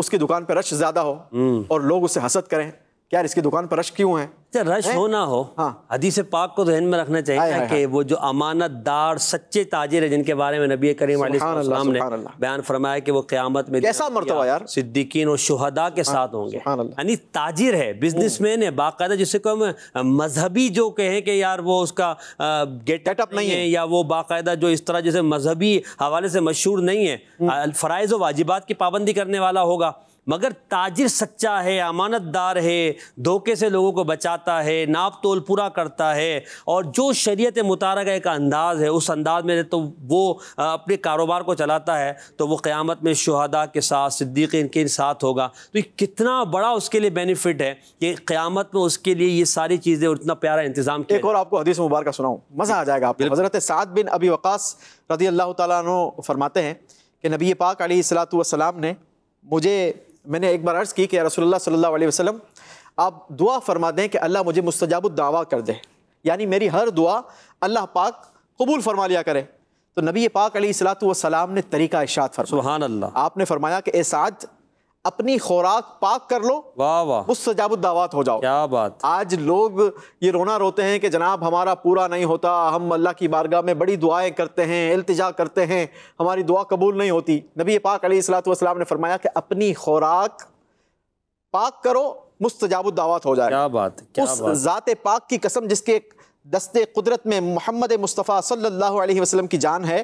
उसकी दुकान पर रश ज़्यादा हो हम्म। और लोग उससे हसद करें यार इसकी दुकान पर रश क्यों है अच्छा रश हो ना हो हाँ। हदीस पाक को जहन में रखना चाहिए हाँ, कि वो जो अमानत दार सच्चे ताजिर है जिनके बारे में नबी करीम सलाम ने बयान फरमाया कि वो क्यामत में सिद्दीकीन और शुहदा के हाँ, साथ होंगे यानी ताजिर है बिजनेस मैन है बाकायदा जिसे को हम मजहबी जो कहें कि यार वो उसका गेटअप नहीं है या वो बाकायदा जो इस तरह जैसे मजहबी हवाले से मशहूर नहीं है हम्म। फ़राइज़ व वाजिबात की पाबंदी करने वाला होगा मगर ताजिर सच्चा है अमानतदार है धोखे से लोगों को बचाता है नाप तोल पूरा करता है और जो शरीयत मुतारक का अंदाज़ है उस अंदाज में तो वो अपने कारोबार को चलाता है तो वो क़्यामत में शहदा के साथ सिद्दीकीन के साथ होगा तो कितना बड़ा उसके लिए बेनिफिट है कि क़्यामत में उसके लिए ये सारी चीज़ें और इतना प्यारा इंतजाम किया एक और आपको हदीस मुबारक सुनाऊँ मज़ा आ जाएगा आपको हज़रत सात बिन अभी वक़ास रदी अल्लाह तु फरमाते हैं कि नबी पाक सलाम ने मुझे मैंने एक बार अर्ज़ की कि रसोल्ला सल्ला वसलम आप दुआ फरमा दें कि अल्लाह मुझे मुस्तजाब दावा कर दे यानी मेरी हर दुआ अल्लाह पाक कबूल फरमा लिया करे तो नबी पाक अली सलात वसलाम ने तरीका इशात फरमा सुबहान अल्लाह आपने फरमाया कि एसाद अपनी खुराक पाक कर लो वाह वाह उस सजावत दावत हो जाओ क्या बात आज लोग ये रोना रोते हैं कि जनाब हमारा पूरा नहीं होता हम अल्लाह की बारगाह में बड़ी दुआएं करते हैं अल्तजा करते हैं हमारी दुआ कबूल नहीं होती नबी पाक सलाम ने फरमाया कि अपनी खुराक पाक करो मुस्तजाबुद दावत हो जाए क्या बात क्या उस बात? पाक की कसम जिसके दस्ते कुदरत में मोहम्मद मुस्तफ़ा सल्लल्लाहु अलैहि वसल्लम की जान है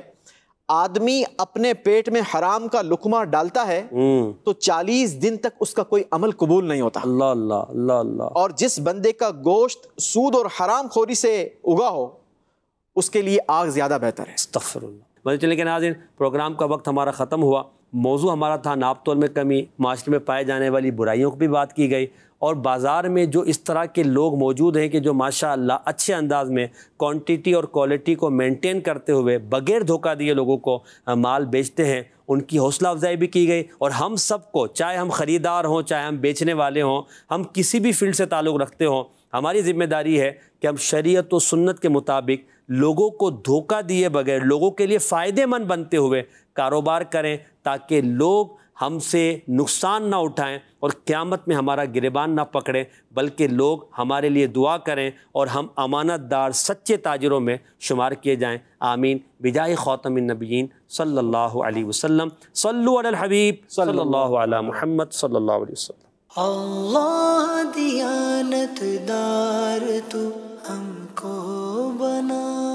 आदमी अपने पेट में हराम का लुकमा डालता है हम्म। तो 40 दिन तक उसका कोई अमल कबूल नहीं होता ला ला, ला ला। और जिस बंदे का गोश्त सूद और हराम खोरी से उगा हो उसके लिए आग ज़्यादा बेहतर है चले के नाजिन प्रोग्राम का वक्त हमारा ख़त्म हुआ मौजू हमारा था नापतोल में कमी माशरे में पाए जाने वाली बुराइयों की भी बात की गई और बाज़ार में जो इस तरह के लोग मौजूद हैं कि जो माशा अच्छे अंदाज में क्वांटिटी और क्वालिटी को मेंटेन करते हुए बगैर धोखा दिए लोगों को माल बेचते हैं उनकी हौसला अफजाई भी की गई और हम सबको चाहे हम ख़रीदार हों चाहे हम बेचने वाले हों हम किसी भी फील्ड से ताल्लुक़ रखते हों हमारी ज़िम्मेदारी है कि हम शरीयत व सुन्नत के मुताबिक लोगों को धोखा दिए बगैर लोगों के लिए फ़ायदेमंद बनते हुए कारोबार करें ताकि लोग हमसे नुकसान ना उठाएं और क़्यामत में हमारा गिरबान ना पकड़ें बल्कि लोग हमारे लिए दुआ करें और हम अमानतदार सच्चे ताजरों में शुमार किए जाएं आमीन बिजाय ख़ौतम नबीन सल्ला सल्लु अल हबीब सल्ला महमद सल्ला वसल्लम अल्लाह दियानतदार तू हमको बना